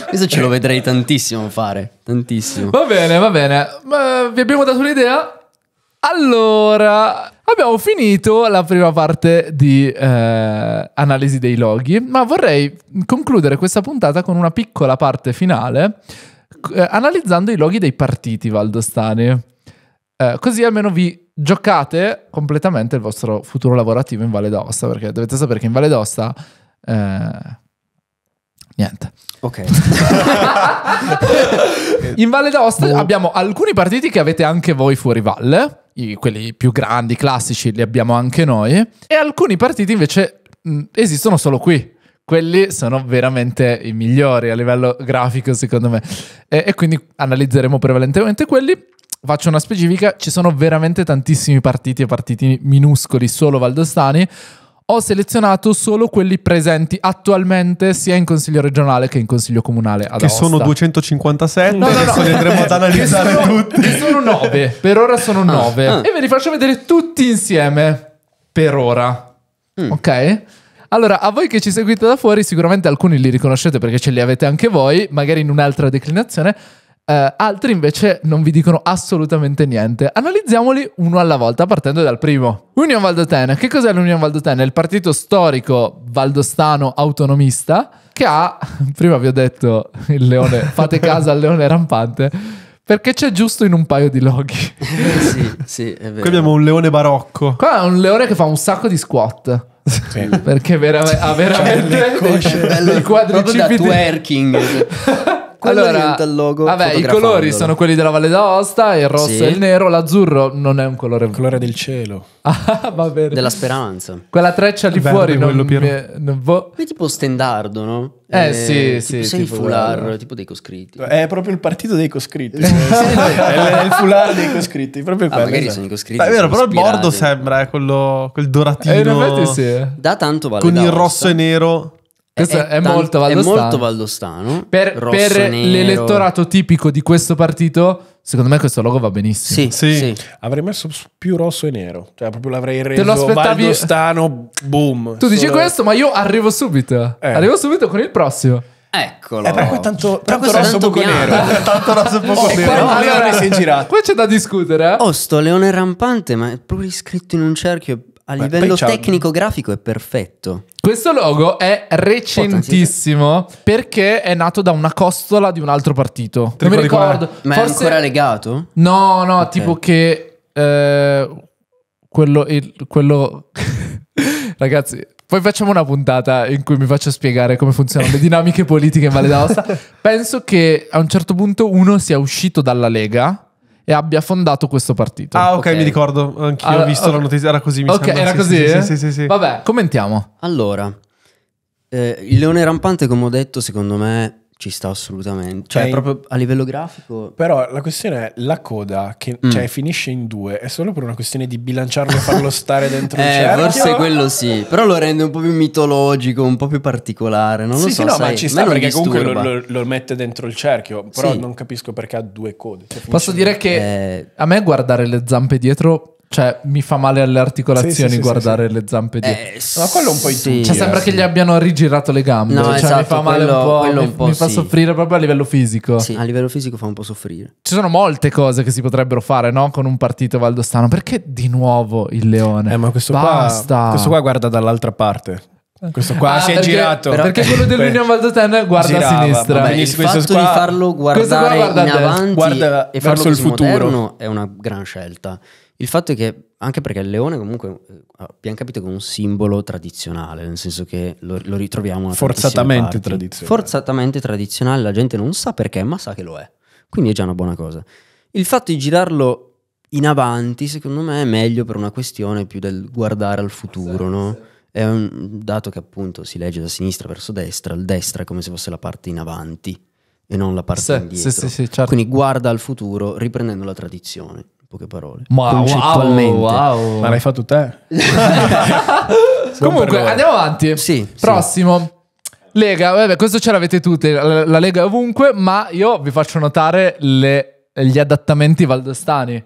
Questo ce lo vedrei tantissimo fare, tantissimo. Va bene, va bene. Ma vi abbiamo dato un'idea? Allora, abbiamo finito la prima parte di eh, analisi dei loghi, ma vorrei concludere questa puntata con una piccola parte finale eh, analizzando i loghi dei partiti valdostani. Eh, così almeno vi giocate completamente il vostro futuro lavorativo in Valle d'Aosta, perché dovete sapere che in Valle d'Aosta eh, niente. Ok. in Valle d'Aosta boh. abbiamo alcuni partiti che avete anche voi fuori valle, i, quelli più grandi, classici, li abbiamo anche noi, e alcuni partiti invece mh, esistono solo qui. Quelli sono veramente i migliori a livello grafico, secondo me. e, e quindi analizzeremo prevalentemente quelli faccio una specifica, ci sono veramente tantissimi partiti e partiti minuscoli, solo valdostani ho selezionato solo quelli presenti attualmente sia in consiglio regionale che in consiglio comunale ad Che Aosta. sono 257, no, no, no. adesso li andremo ad analizzare sono, tutti. Che sono 9, per ora sono 9 ah, ah. e ve li faccio vedere tutti insieme per ora. Mm. Ok? Allora, a voi che ci seguite da fuori, sicuramente alcuni li riconoscete perché ce li avete anche voi, magari in un'altra declinazione. Uh, altri invece non vi dicono assolutamente niente. Analizziamoli uno alla volta partendo dal primo. Union Valdotena. Che cos'è l'Union Valdotena? È il partito storico valdostano autonomista che ha, prima vi ho detto, il leone, fate caso al leone rampante. Perché c'è giusto in un paio di loghi. Eh, sì, sì, è vero. Qui abbiamo un leone barocco. Qua è un leone che fa un sacco di squat. Sì. Perché vera- ha cioè, veramente cioè, dei, dei quadricipiti. Proprio da twerking quello allora, diventa il logo. Vabbè, i colori sono quelli della Valle d'Aosta, il rosso sì. e il nero, l'azzurro non è un colore. Il colore del cielo. ah, va bene. Della speranza. Quella treccia lì fuori non, più... mi, non vo... è tipo stendardo, no? Eh, eh sì, sì, tipo sì. Sei tipo fular, quello. tipo dei coscritti. È proprio il partito dei coscritti. è il fular dei coscritti. Proprio ah, quello, magari esatto. sono i esatto. coscritti. Ma è vero, però ispirati. il bordo sembra eh, quello, quel doratino. Eh, in effetti sì. Da tanto Valle Con il rosso e nero. Questo è, è, molto valdostano. È molto valdostano. Per, per l'elettorato tipico di questo partito, secondo me questo logo va benissimo. Sì, sì. sì. avrei messo più rosso e nero. Cioè, proprio l'avrei reso Te lo aspettavi... valdostano, boom. Tu dici questo, ma io arrivo subito. Eh. Arrivo subito con il prossimo. Eccolo. Eh, però tanto, tanto però rosso tanto poco nero. tanto rosso poco oh, nero. Qua, allora, si è girato. Qua c'è da discutere. Eh? Oh, sto leone rampante, ma è proprio iscritto in un cerchio. A Beh, livello tecnico-grafico è perfetto. Questo logo è recentissimo perché è nato da una costola di un altro partito. non mi ricordo. Com'è? Ma Forse... è ancora legato? No, no, okay. tipo che... Eh, quello... Il, quello... Ragazzi, poi facciamo una puntata in cui mi faccio spiegare come funzionano le dinamiche politiche in Valle d'Aosta. Penso che a un certo punto uno sia uscito dalla Lega e abbia fondato questo partito. Ah, ok, okay. mi ricordo, anch'io allora, ho visto okay. la notizia, era così, mi Ok, sembra. era sì, così? Sì, eh? sì, sì, sì, Vabbè, commentiamo. Allora, eh, il leone rampante, come ho detto, secondo me ci sta assolutamente. Cioè, cioè, in... proprio a livello grafico. Però la questione è la coda che mm. cioè, finisce in due. È solo per una questione di bilanciarlo e farlo stare dentro eh, cerchio. Forse quello sì. Però lo rende un po' più mitologico, un po' più particolare. Non sì, lo so. Sì, no, sai, ma ci sta perché comunque lo, lo, lo, mette dentro il cerchio. Però sì. non capisco perché ha due code. Cioè, Posso dire che eh... a me guardare le zampe dietro cioè, mi fa male alle articolazioni sì, sì, guardare sì, le zampe dietro. Eh, ma quello è un po' in tutti. Cioè, sembra che gli abbiano rigirato le gambe. No, cioè, esatto, mi fa esatto, male quello, un po'. mi, un po', mi fa soffrire proprio a livello fisico. Sì, a livello fisico fa un po' soffrire. Ci sono molte cose che si potrebbero fare, no? Con un partito valdostano. Perché di nuovo il leone? Eh, ma questo Basta. Qua, questo qua guarda dall'altra parte. Questo qua ah, si è perché, girato. Però, perché quello eh, dell'Unione Valdotena guarda girava, a sinistra. Vabbè, il fatto qua, di farlo guardare guarda in avanti guarda e farlo verso il futuro è una gran scelta. Il fatto è che, anche perché il leone comunque, eh, abbiamo capito che è un simbolo tradizionale, nel senso che lo, lo ritroviamo... Forzatamente tradizionale. Forzatamente tradizionale, la gente non sa perché, ma sa che lo è. Quindi è già una buona cosa. Il fatto di girarlo in avanti, secondo me, è meglio per una questione più del guardare al futuro, no? È un dato che appunto si legge da sinistra verso destra, il destra è come se fosse la parte in avanti e non la parte sì, indietro. Sì, sì, certo. Quindi guarda al futuro riprendendo la tradizione poche parole. Ma Wow, wow. Ma l'hai fatto te? Comunque, andiamo avanti. Sì, Prossimo. Sì. Lega, vabbè, questo ce l'avete tutti, la Lega è ovunque, ma io vi faccio notare le, gli adattamenti valdostani.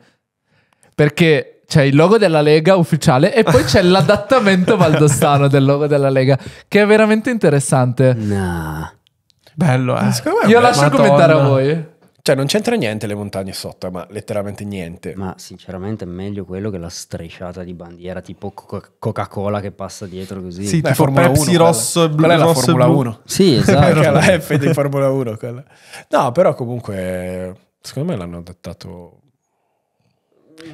Perché c'è il logo della Lega ufficiale e poi c'è l'adattamento valdostano del logo della Lega, che è veramente interessante. No. Bello, eh. Io bello, lascio Madonna. commentare a voi. Cioè, non c'entra niente le montagne sotto, ma letteralmente niente. Ma sinceramente è meglio quello che la strisciata di bandiera tipo Coca-Cola che passa dietro così. Sì, Beh, Formula Pepsi 1, rosso e blu. Quella è la Formula 1. Sì, esatto. Perché la F di Formula 1 quella. No, però comunque, secondo me l'hanno adattato...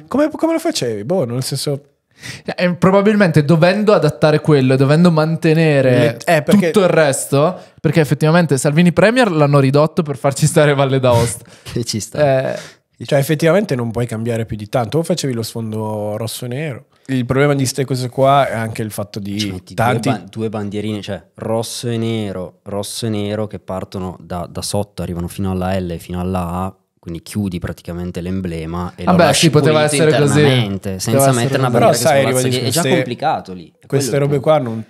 Come, come lo facevi? Boh, nel senso cioè, e eh, probabilmente dovendo adattare quello, dovendo mantenere eh, perché... tutto il resto, perché effettivamente Salvini Premier l'hanno ridotto per farci stare Valle d'Aosta. che ci sta. Eh, cioè effettivamente non puoi cambiare più di tanto, o facevi lo sfondo rosso-nero. e Il problema di queste cose qua è anche il fatto di cioè, tanti... Due, ba- due, bandierine, cioè rosso e nero, rosso e nero che partono da, da sotto, arrivano fino alla L, e fino alla A, quindi chiudi praticamente l'emblema e Vabbè, lo sì, poteva essere così. senza mettere una barriera Però, sai, è già complicato lì. Queste robe qua non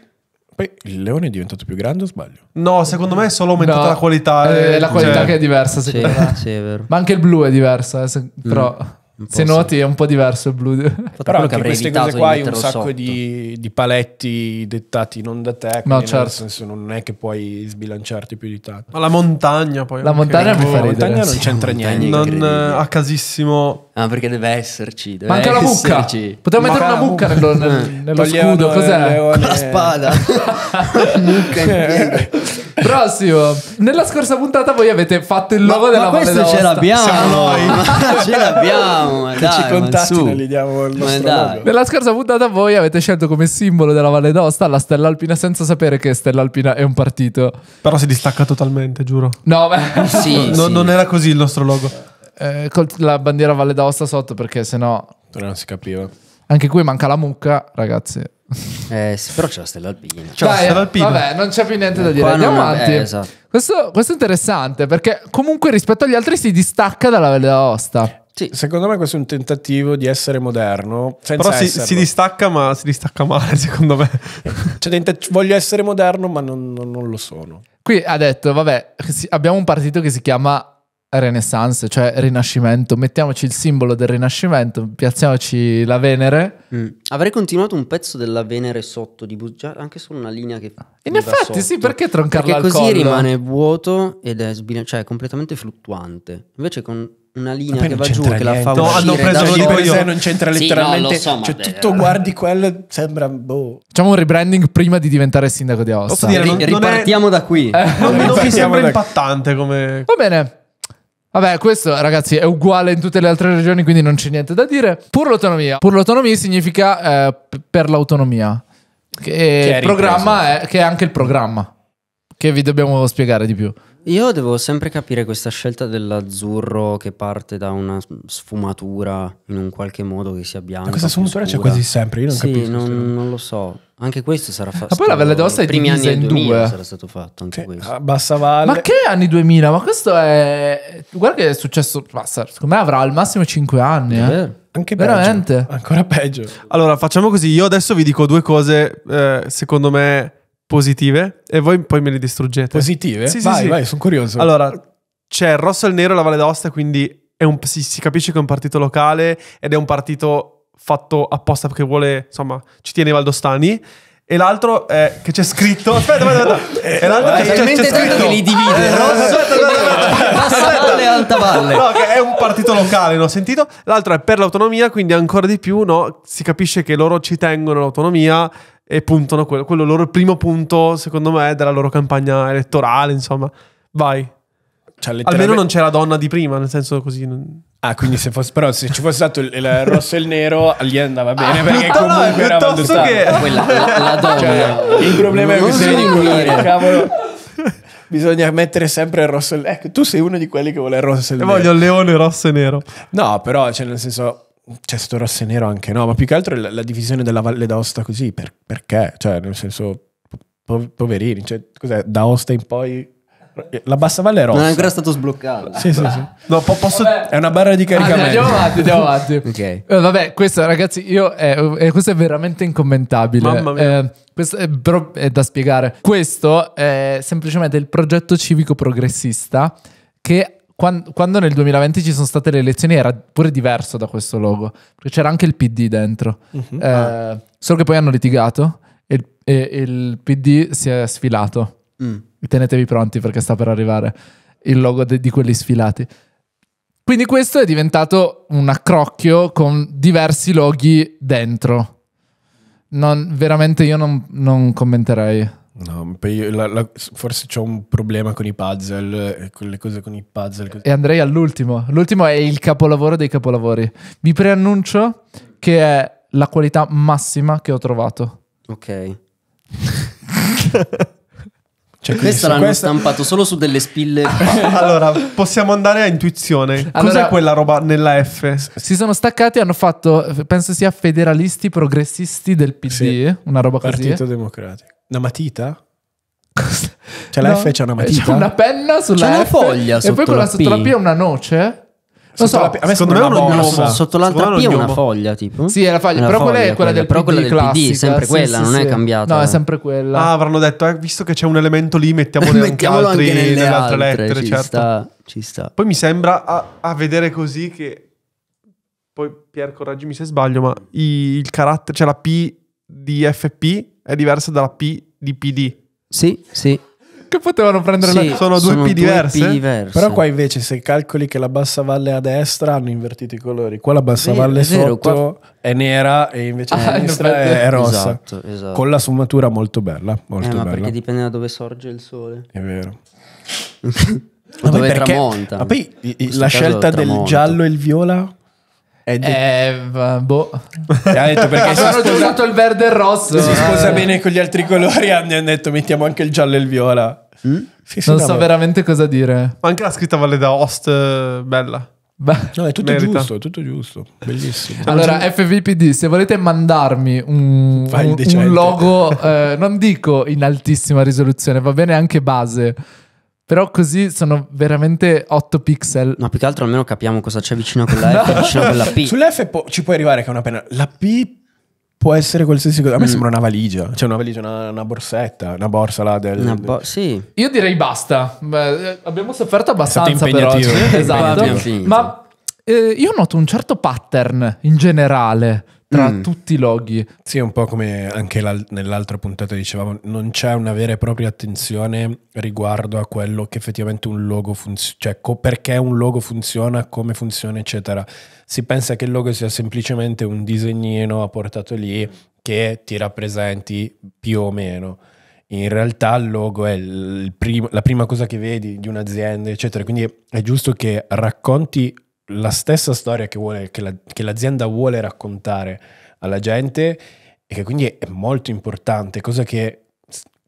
poi il leone è diventato più grande o sbaglio? No, secondo me è solo aumentata no, la qualità. Eh, eh, la qualità cioè... che è diversa, sì. C'è, c'è, Ma anche il blu è diverso, eh, se... mm. però... Se noti è un po' diverso il blu. Però anche queste cose qua hai un sacco di, di paletti dettati non da te, no, certo. nel senso non è che puoi sbilanciarti più di tanto. Ma la montagna poi... La montagna mi fa La montagna non c'entra niente. Non a casissimo... Ah, perché deve esserci. Deve Manca esserci. la mucca. Potevo mettere una mucca nello, nello scudo, cos'è? Con la spada. mucca in piedi. Prossimo. Nella scorsa puntata voi avete fatto il logo ma, della ma Valle d'Aosta. ce l'abbiamo. Siamo noi. Ma ce l'abbiamo. Ma che dai, ci contattano gli diamo il nostro logo. Nella scorsa puntata voi avete scelto come simbolo della Valle d'Aosta la Stella Alpina senza sapere che Stella Alpina è un partito. Però si distacca totalmente, giuro. No, beh. Sì, no, sì. Non era così il nostro logo. Eh, con la bandiera Valle d'Aosta sotto perché sennò... Non si capiva. Anche qui manca la mucca, ragazzi. Eh, sì, però c'è la stella alpina. C'è Dai, la stella alpina. Vabbè, non c'è più niente da dire. Andiamo avanti. Eh, esatto. questo, questo, è interessante perché comunque rispetto agli altri si distacca dalla Valle d'Aosta. Sì. Secondo me questo è un tentativo di essere moderno. Però si, si, distacca, ma si distacca male, secondo me. Cioè, voglio essere moderno, ma non, non, non lo sono. Qui ha detto, vabbè, abbiamo un partito che si chiama Renaissance, cioè Rinascimento, mettiamoci il simbolo del Rinascimento, piazziamoci la Venere. Mm. Avrei continuato un pezzo della Venere sotto di Bugiardo, anche solo una linea che. Ah, in effetti, sotto. sì, perché troncarla perché così collo? rimane vuoto ed è sbilan- cioè, completamente fluttuante. Invece con una linea che va giù, niente. che la fa no, uscire hanno preso da lì per non c'entra sì, letteralmente. No, so, cioè, tutto eh. guardi quello, sembra boh. Facciamo un rebranding prima di diventare sindaco di Aosta. Posso dire, non, Ri- ripartiamo è... da qui. Eh, non mi sembra impattante come. Va bene. Vabbè, questo ragazzi è uguale in tutte le altre regioni, quindi non c'è niente da dire. Pur l'autonomia. Pur l'autonomia significa eh, per l'autonomia. Che, che, è programma è, che è anche il programma, che vi dobbiamo spiegare di più. Io devo sempre capire questa scelta dell'azzurro che parte da una sfumatura in un qualche modo che sia bianco. Ma questa sfumatura c'è quasi sempre, io non sì, capisco. Non, non lo so. Anche questo sarà fatto. Ma poi la Valle d'Aosta è divisa in due. Sarà stato fatto anche questo. Bassa Valle. Ma che anni 2000? Ma questo è. Guarda che è successo. Basta, secondo me avrà al massimo 5 anni. Eh. eh. Anche Veramente. Peggio. Ancora peggio. Allora, facciamo così. Io adesso vi dico due cose, eh, secondo me, positive. E voi poi me le distruggete. Positive? Sì, vai, sì, vai, sono curioso. Allora, c'è il rosso e il nero e la Valle d'Aosta, quindi un, si, si capisce che è un partito locale ed è un partito fatto apposta perché vuole, insomma, ci tiene i Valdostani. E l'altro è che c'è scritto. Aspetta, aspetta, aspetta. Eh, e l'altro eh, è che c'è, c'è scritto. che li divide. Eh, no? Aspetta, aspetta, aspetta. Valle e Alta Valle. No, che è un partito locale, no? Sentito? L'altro è per l'autonomia, quindi ancora di più, no? Si capisce che loro ci tengono l'autonomia e puntano quello. Quello è il loro primo punto, secondo me, della loro campagna elettorale, insomma. Vai. Cioè, letteralmente... Almeno non c'è la donna di prima, nel senso così. Non... Ah, quindi se fosse, però se ci fosse stato il, il rosso e il nero, gli andava bene ah, perché comunque no, era Mandustano. Che... Quella, la, la donna. Cioè, il problema non è che di colore, cavolo. Bisogna mettere sempre il rosso e il nero. Ecco, tu sei uno di quelli che vuole il rosso e il nero. Voglio il leone rosso e nero. No, però, cioè, nel senso, c'è sto rosso e nero anche no, ma più che altro la, la divisione della Valle d'Aosta così, per, perché? Cioè, nel senso, po- poverini, cioè, cos'è? Da Aosta in poi la bassa valle è rossa. Non è ancora stato sbloccato. Sì, sì, sì. No, po- posso... È una barra di caricamento. Ah, andiamo avanti, andiamo avanti. ok. Eh, vabbè, questo ragazzi, io... Eh, eh, questo è veramente incommentabile. Mamma mia. Eh, questo è, però è da spiegare. Questo è semplicemente il progetto civico progressista che quando, nel 2020 ci sono state le elezioni era pure diverso da questo logo, perché c'era anche il PD dentro, uh-huh. eh, solo che poi hanno litigato e, e, e il PD si è sfilato. Mm tenetevi pronti perché sta per arrivare il logo de- di quelli sfilati. Quindi questo è diventato un accrocchio con diversi loghi dentro. Non, veramente io non, non commenterei. No, la, la, forse c'è un problema con i puzzle e eh, le cose con i puzzle. E andrei all'ultimo. L'ultimo è il capolavoro dei capolavori. Vi preannuncio che è la qualità massima che ho trovato. Ok. Cioè, questa l'hanno questa... stampato solo su delle spille. allora, possiamo andare a intuizione. Allora, Cos'è quella roba nella F? Si sono staccati e hanno fatto, penso sia federalisti progressisti del PD, sì. una roba Partito così. Partito Democratico. Una matita? Cioè la no. F c'è una matita? C'è una penna sulla c'è una F, foglia e poi quella sotto la P è una noce. Lo so, la, a me è una bossa. Sotto l'altra P è una foglia, tipo. Sì, è la foglia, però quella è quella del PD, quella del PD, sempre quella, non è cambiata. No, è sempre quella. Ah, avranno detto, eh, visto che c'è un elemento lì, mettiamone anche anche nelle, altre, lettere, ci certo. Sta, ci sta. Poi mi sembra a, a vedere così che poi Pier correggimi se sbaglio, ma il carattere, cioè la P di FP è diversa dalla P di PD. Sì, sì che potevano prendere sì, la... sono due, sono P, diverse. P diverse. Però qua invece se calcoli che la bassa valle a destra hanno invertito i colori, qua la bassa vero, valle è vero, sotto qua... è nera e invece ah, a destra è, è esatto, rossa. Esatto, esatto. Con la sfumatura molto bella, molto eh, bella. perché dipende da dove sorge il sole. È vero. ma dove perché, tramonta. Ma poi la scelta del giallo e il viola Eddie. Eh, boh. Ti detto perché si sposa... usato il verde e il rosso. Si eh. sposa bene con gli altri colori. Mi Hanno detto mettiamo anche il giallo e il viola. Mm? Sì, sì, non so beh. veramente cosa dire. anche la scritta Valle d'Aost, eh, bella. Beh, no, è tutto merita. giusto, è tutto giusto, bellissimo. Allora, FVPD, se volete mandarmi un, un, un logo, eh, non dico in altissima risoluzione, va bene anche base però così sono veramente 8 pixel. No, più che altro almeno capiamo cosa c'è vicino a quella F vicino a quella P. Sull'F po ci puoi arrivare che è una pena. La P può essere qualsiasi cosa. A me mm. sembra una valigia. Cioè una valigia, una, una borsetta, una borsa là del... Una bo sì. Io direi basta. Beh, eh, abbiamo sofferto abbastanza per oggi. esatto. Ma eh, io noto un certo pattern in generale tra mm. tutti i loghi. Sì, un po' come anche nell'altra puntata dicevamo, non c'è una vera e propria attenzione riguardo a quello che effettivamente un logo funziona, cioè co- perché un logo funziona, come funziona, eccetera. Si pensa che il logo sia semplicemente un disegnino apportato lì che ti rappresenti più o meno. In realtà il logo è il prim- la prima cosa che vedi di un'azienda, eccetera. Quindi è giusto che racconti la stessa storia che, vuole, che, la, che l'azienda vuole raccontare alla gente e che quindi è molto importante, cosa che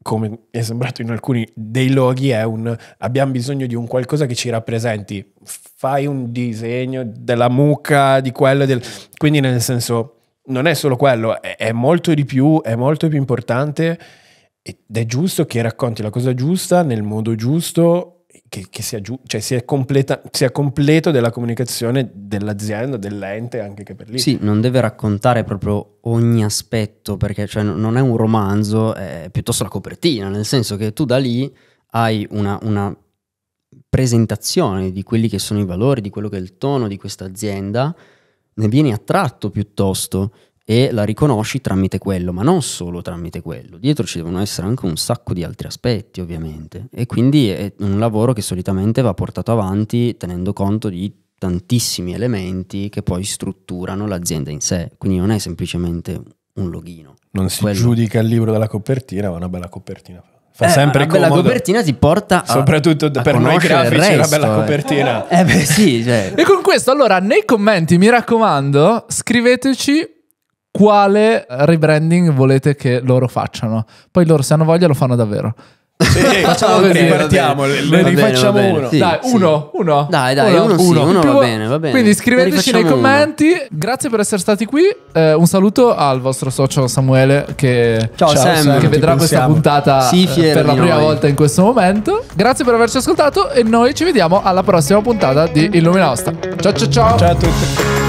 come è sembrato in alcuni dei loghi, è un abbiamo bisogno di un qualcosa che ci rappresenti. Fai un disegno della mucca, di quello, del... quindi nel senso non è solo quello, è, è, molto di più, è molto più importante ed è giusto che racconti la cosa giusta nel modo giusto che, che sia giusto, cioè sia, completa, sia completo della comunicazione dell'azienda, dell'ente anche che per lì. Sì, non deve raccontare proprio ogni aspetto perché cioè, non è un romanzo, è piuttosto la copertina, nel senso che tu da lì hai una, una presentazione di quelli che sono i valori, di quello che è il tono di questa azienda, ne vieni attratto piuttosto e la riconosci tramite quello, ma non solo tramite quello, dietro ci devono essere anche un sacco di altri aspetti ovviamente e quindi è un lavoro che solitamente va portato avanti tenendo conto di tantissimi elementi che poi strutturano l'azienda in sé, quindi non è semplicemente un loghino. Non si quello... giudica il libro dalla copertina, ma una bella copertina fa eh, sempre comodo. La copertina ti porta a soprattutto a per noi grafici resto, una bella eh. copertina. Eh, eh beh, sì, cioè. E con questo allora nei commenti mi raccomando, scriveteci quale rebranding volete che loro facciano. Poi loro se hanno voglia lo fanno davvero. Sì, facciamo così, ripartiamo, ne rifacciamo bene, uno. Sì, dai, sì. uno, uno. Dai, dai, uno, uno, sì, uno, va, bene, va bene. Quindi scriveteci nei commenti. Uno. Grazie per essere stati qui. Eh, un saluto al vostro socio Samuele che, ciao, ciao, Sam, che vedrà questa puntata eh, per la prima noi. volta in questo momento. Grazie per averci ascoltato e noi ci vediamo alla prossima puntata di Illumina Osta. Ciao ciao ciao. Ciao a tutti.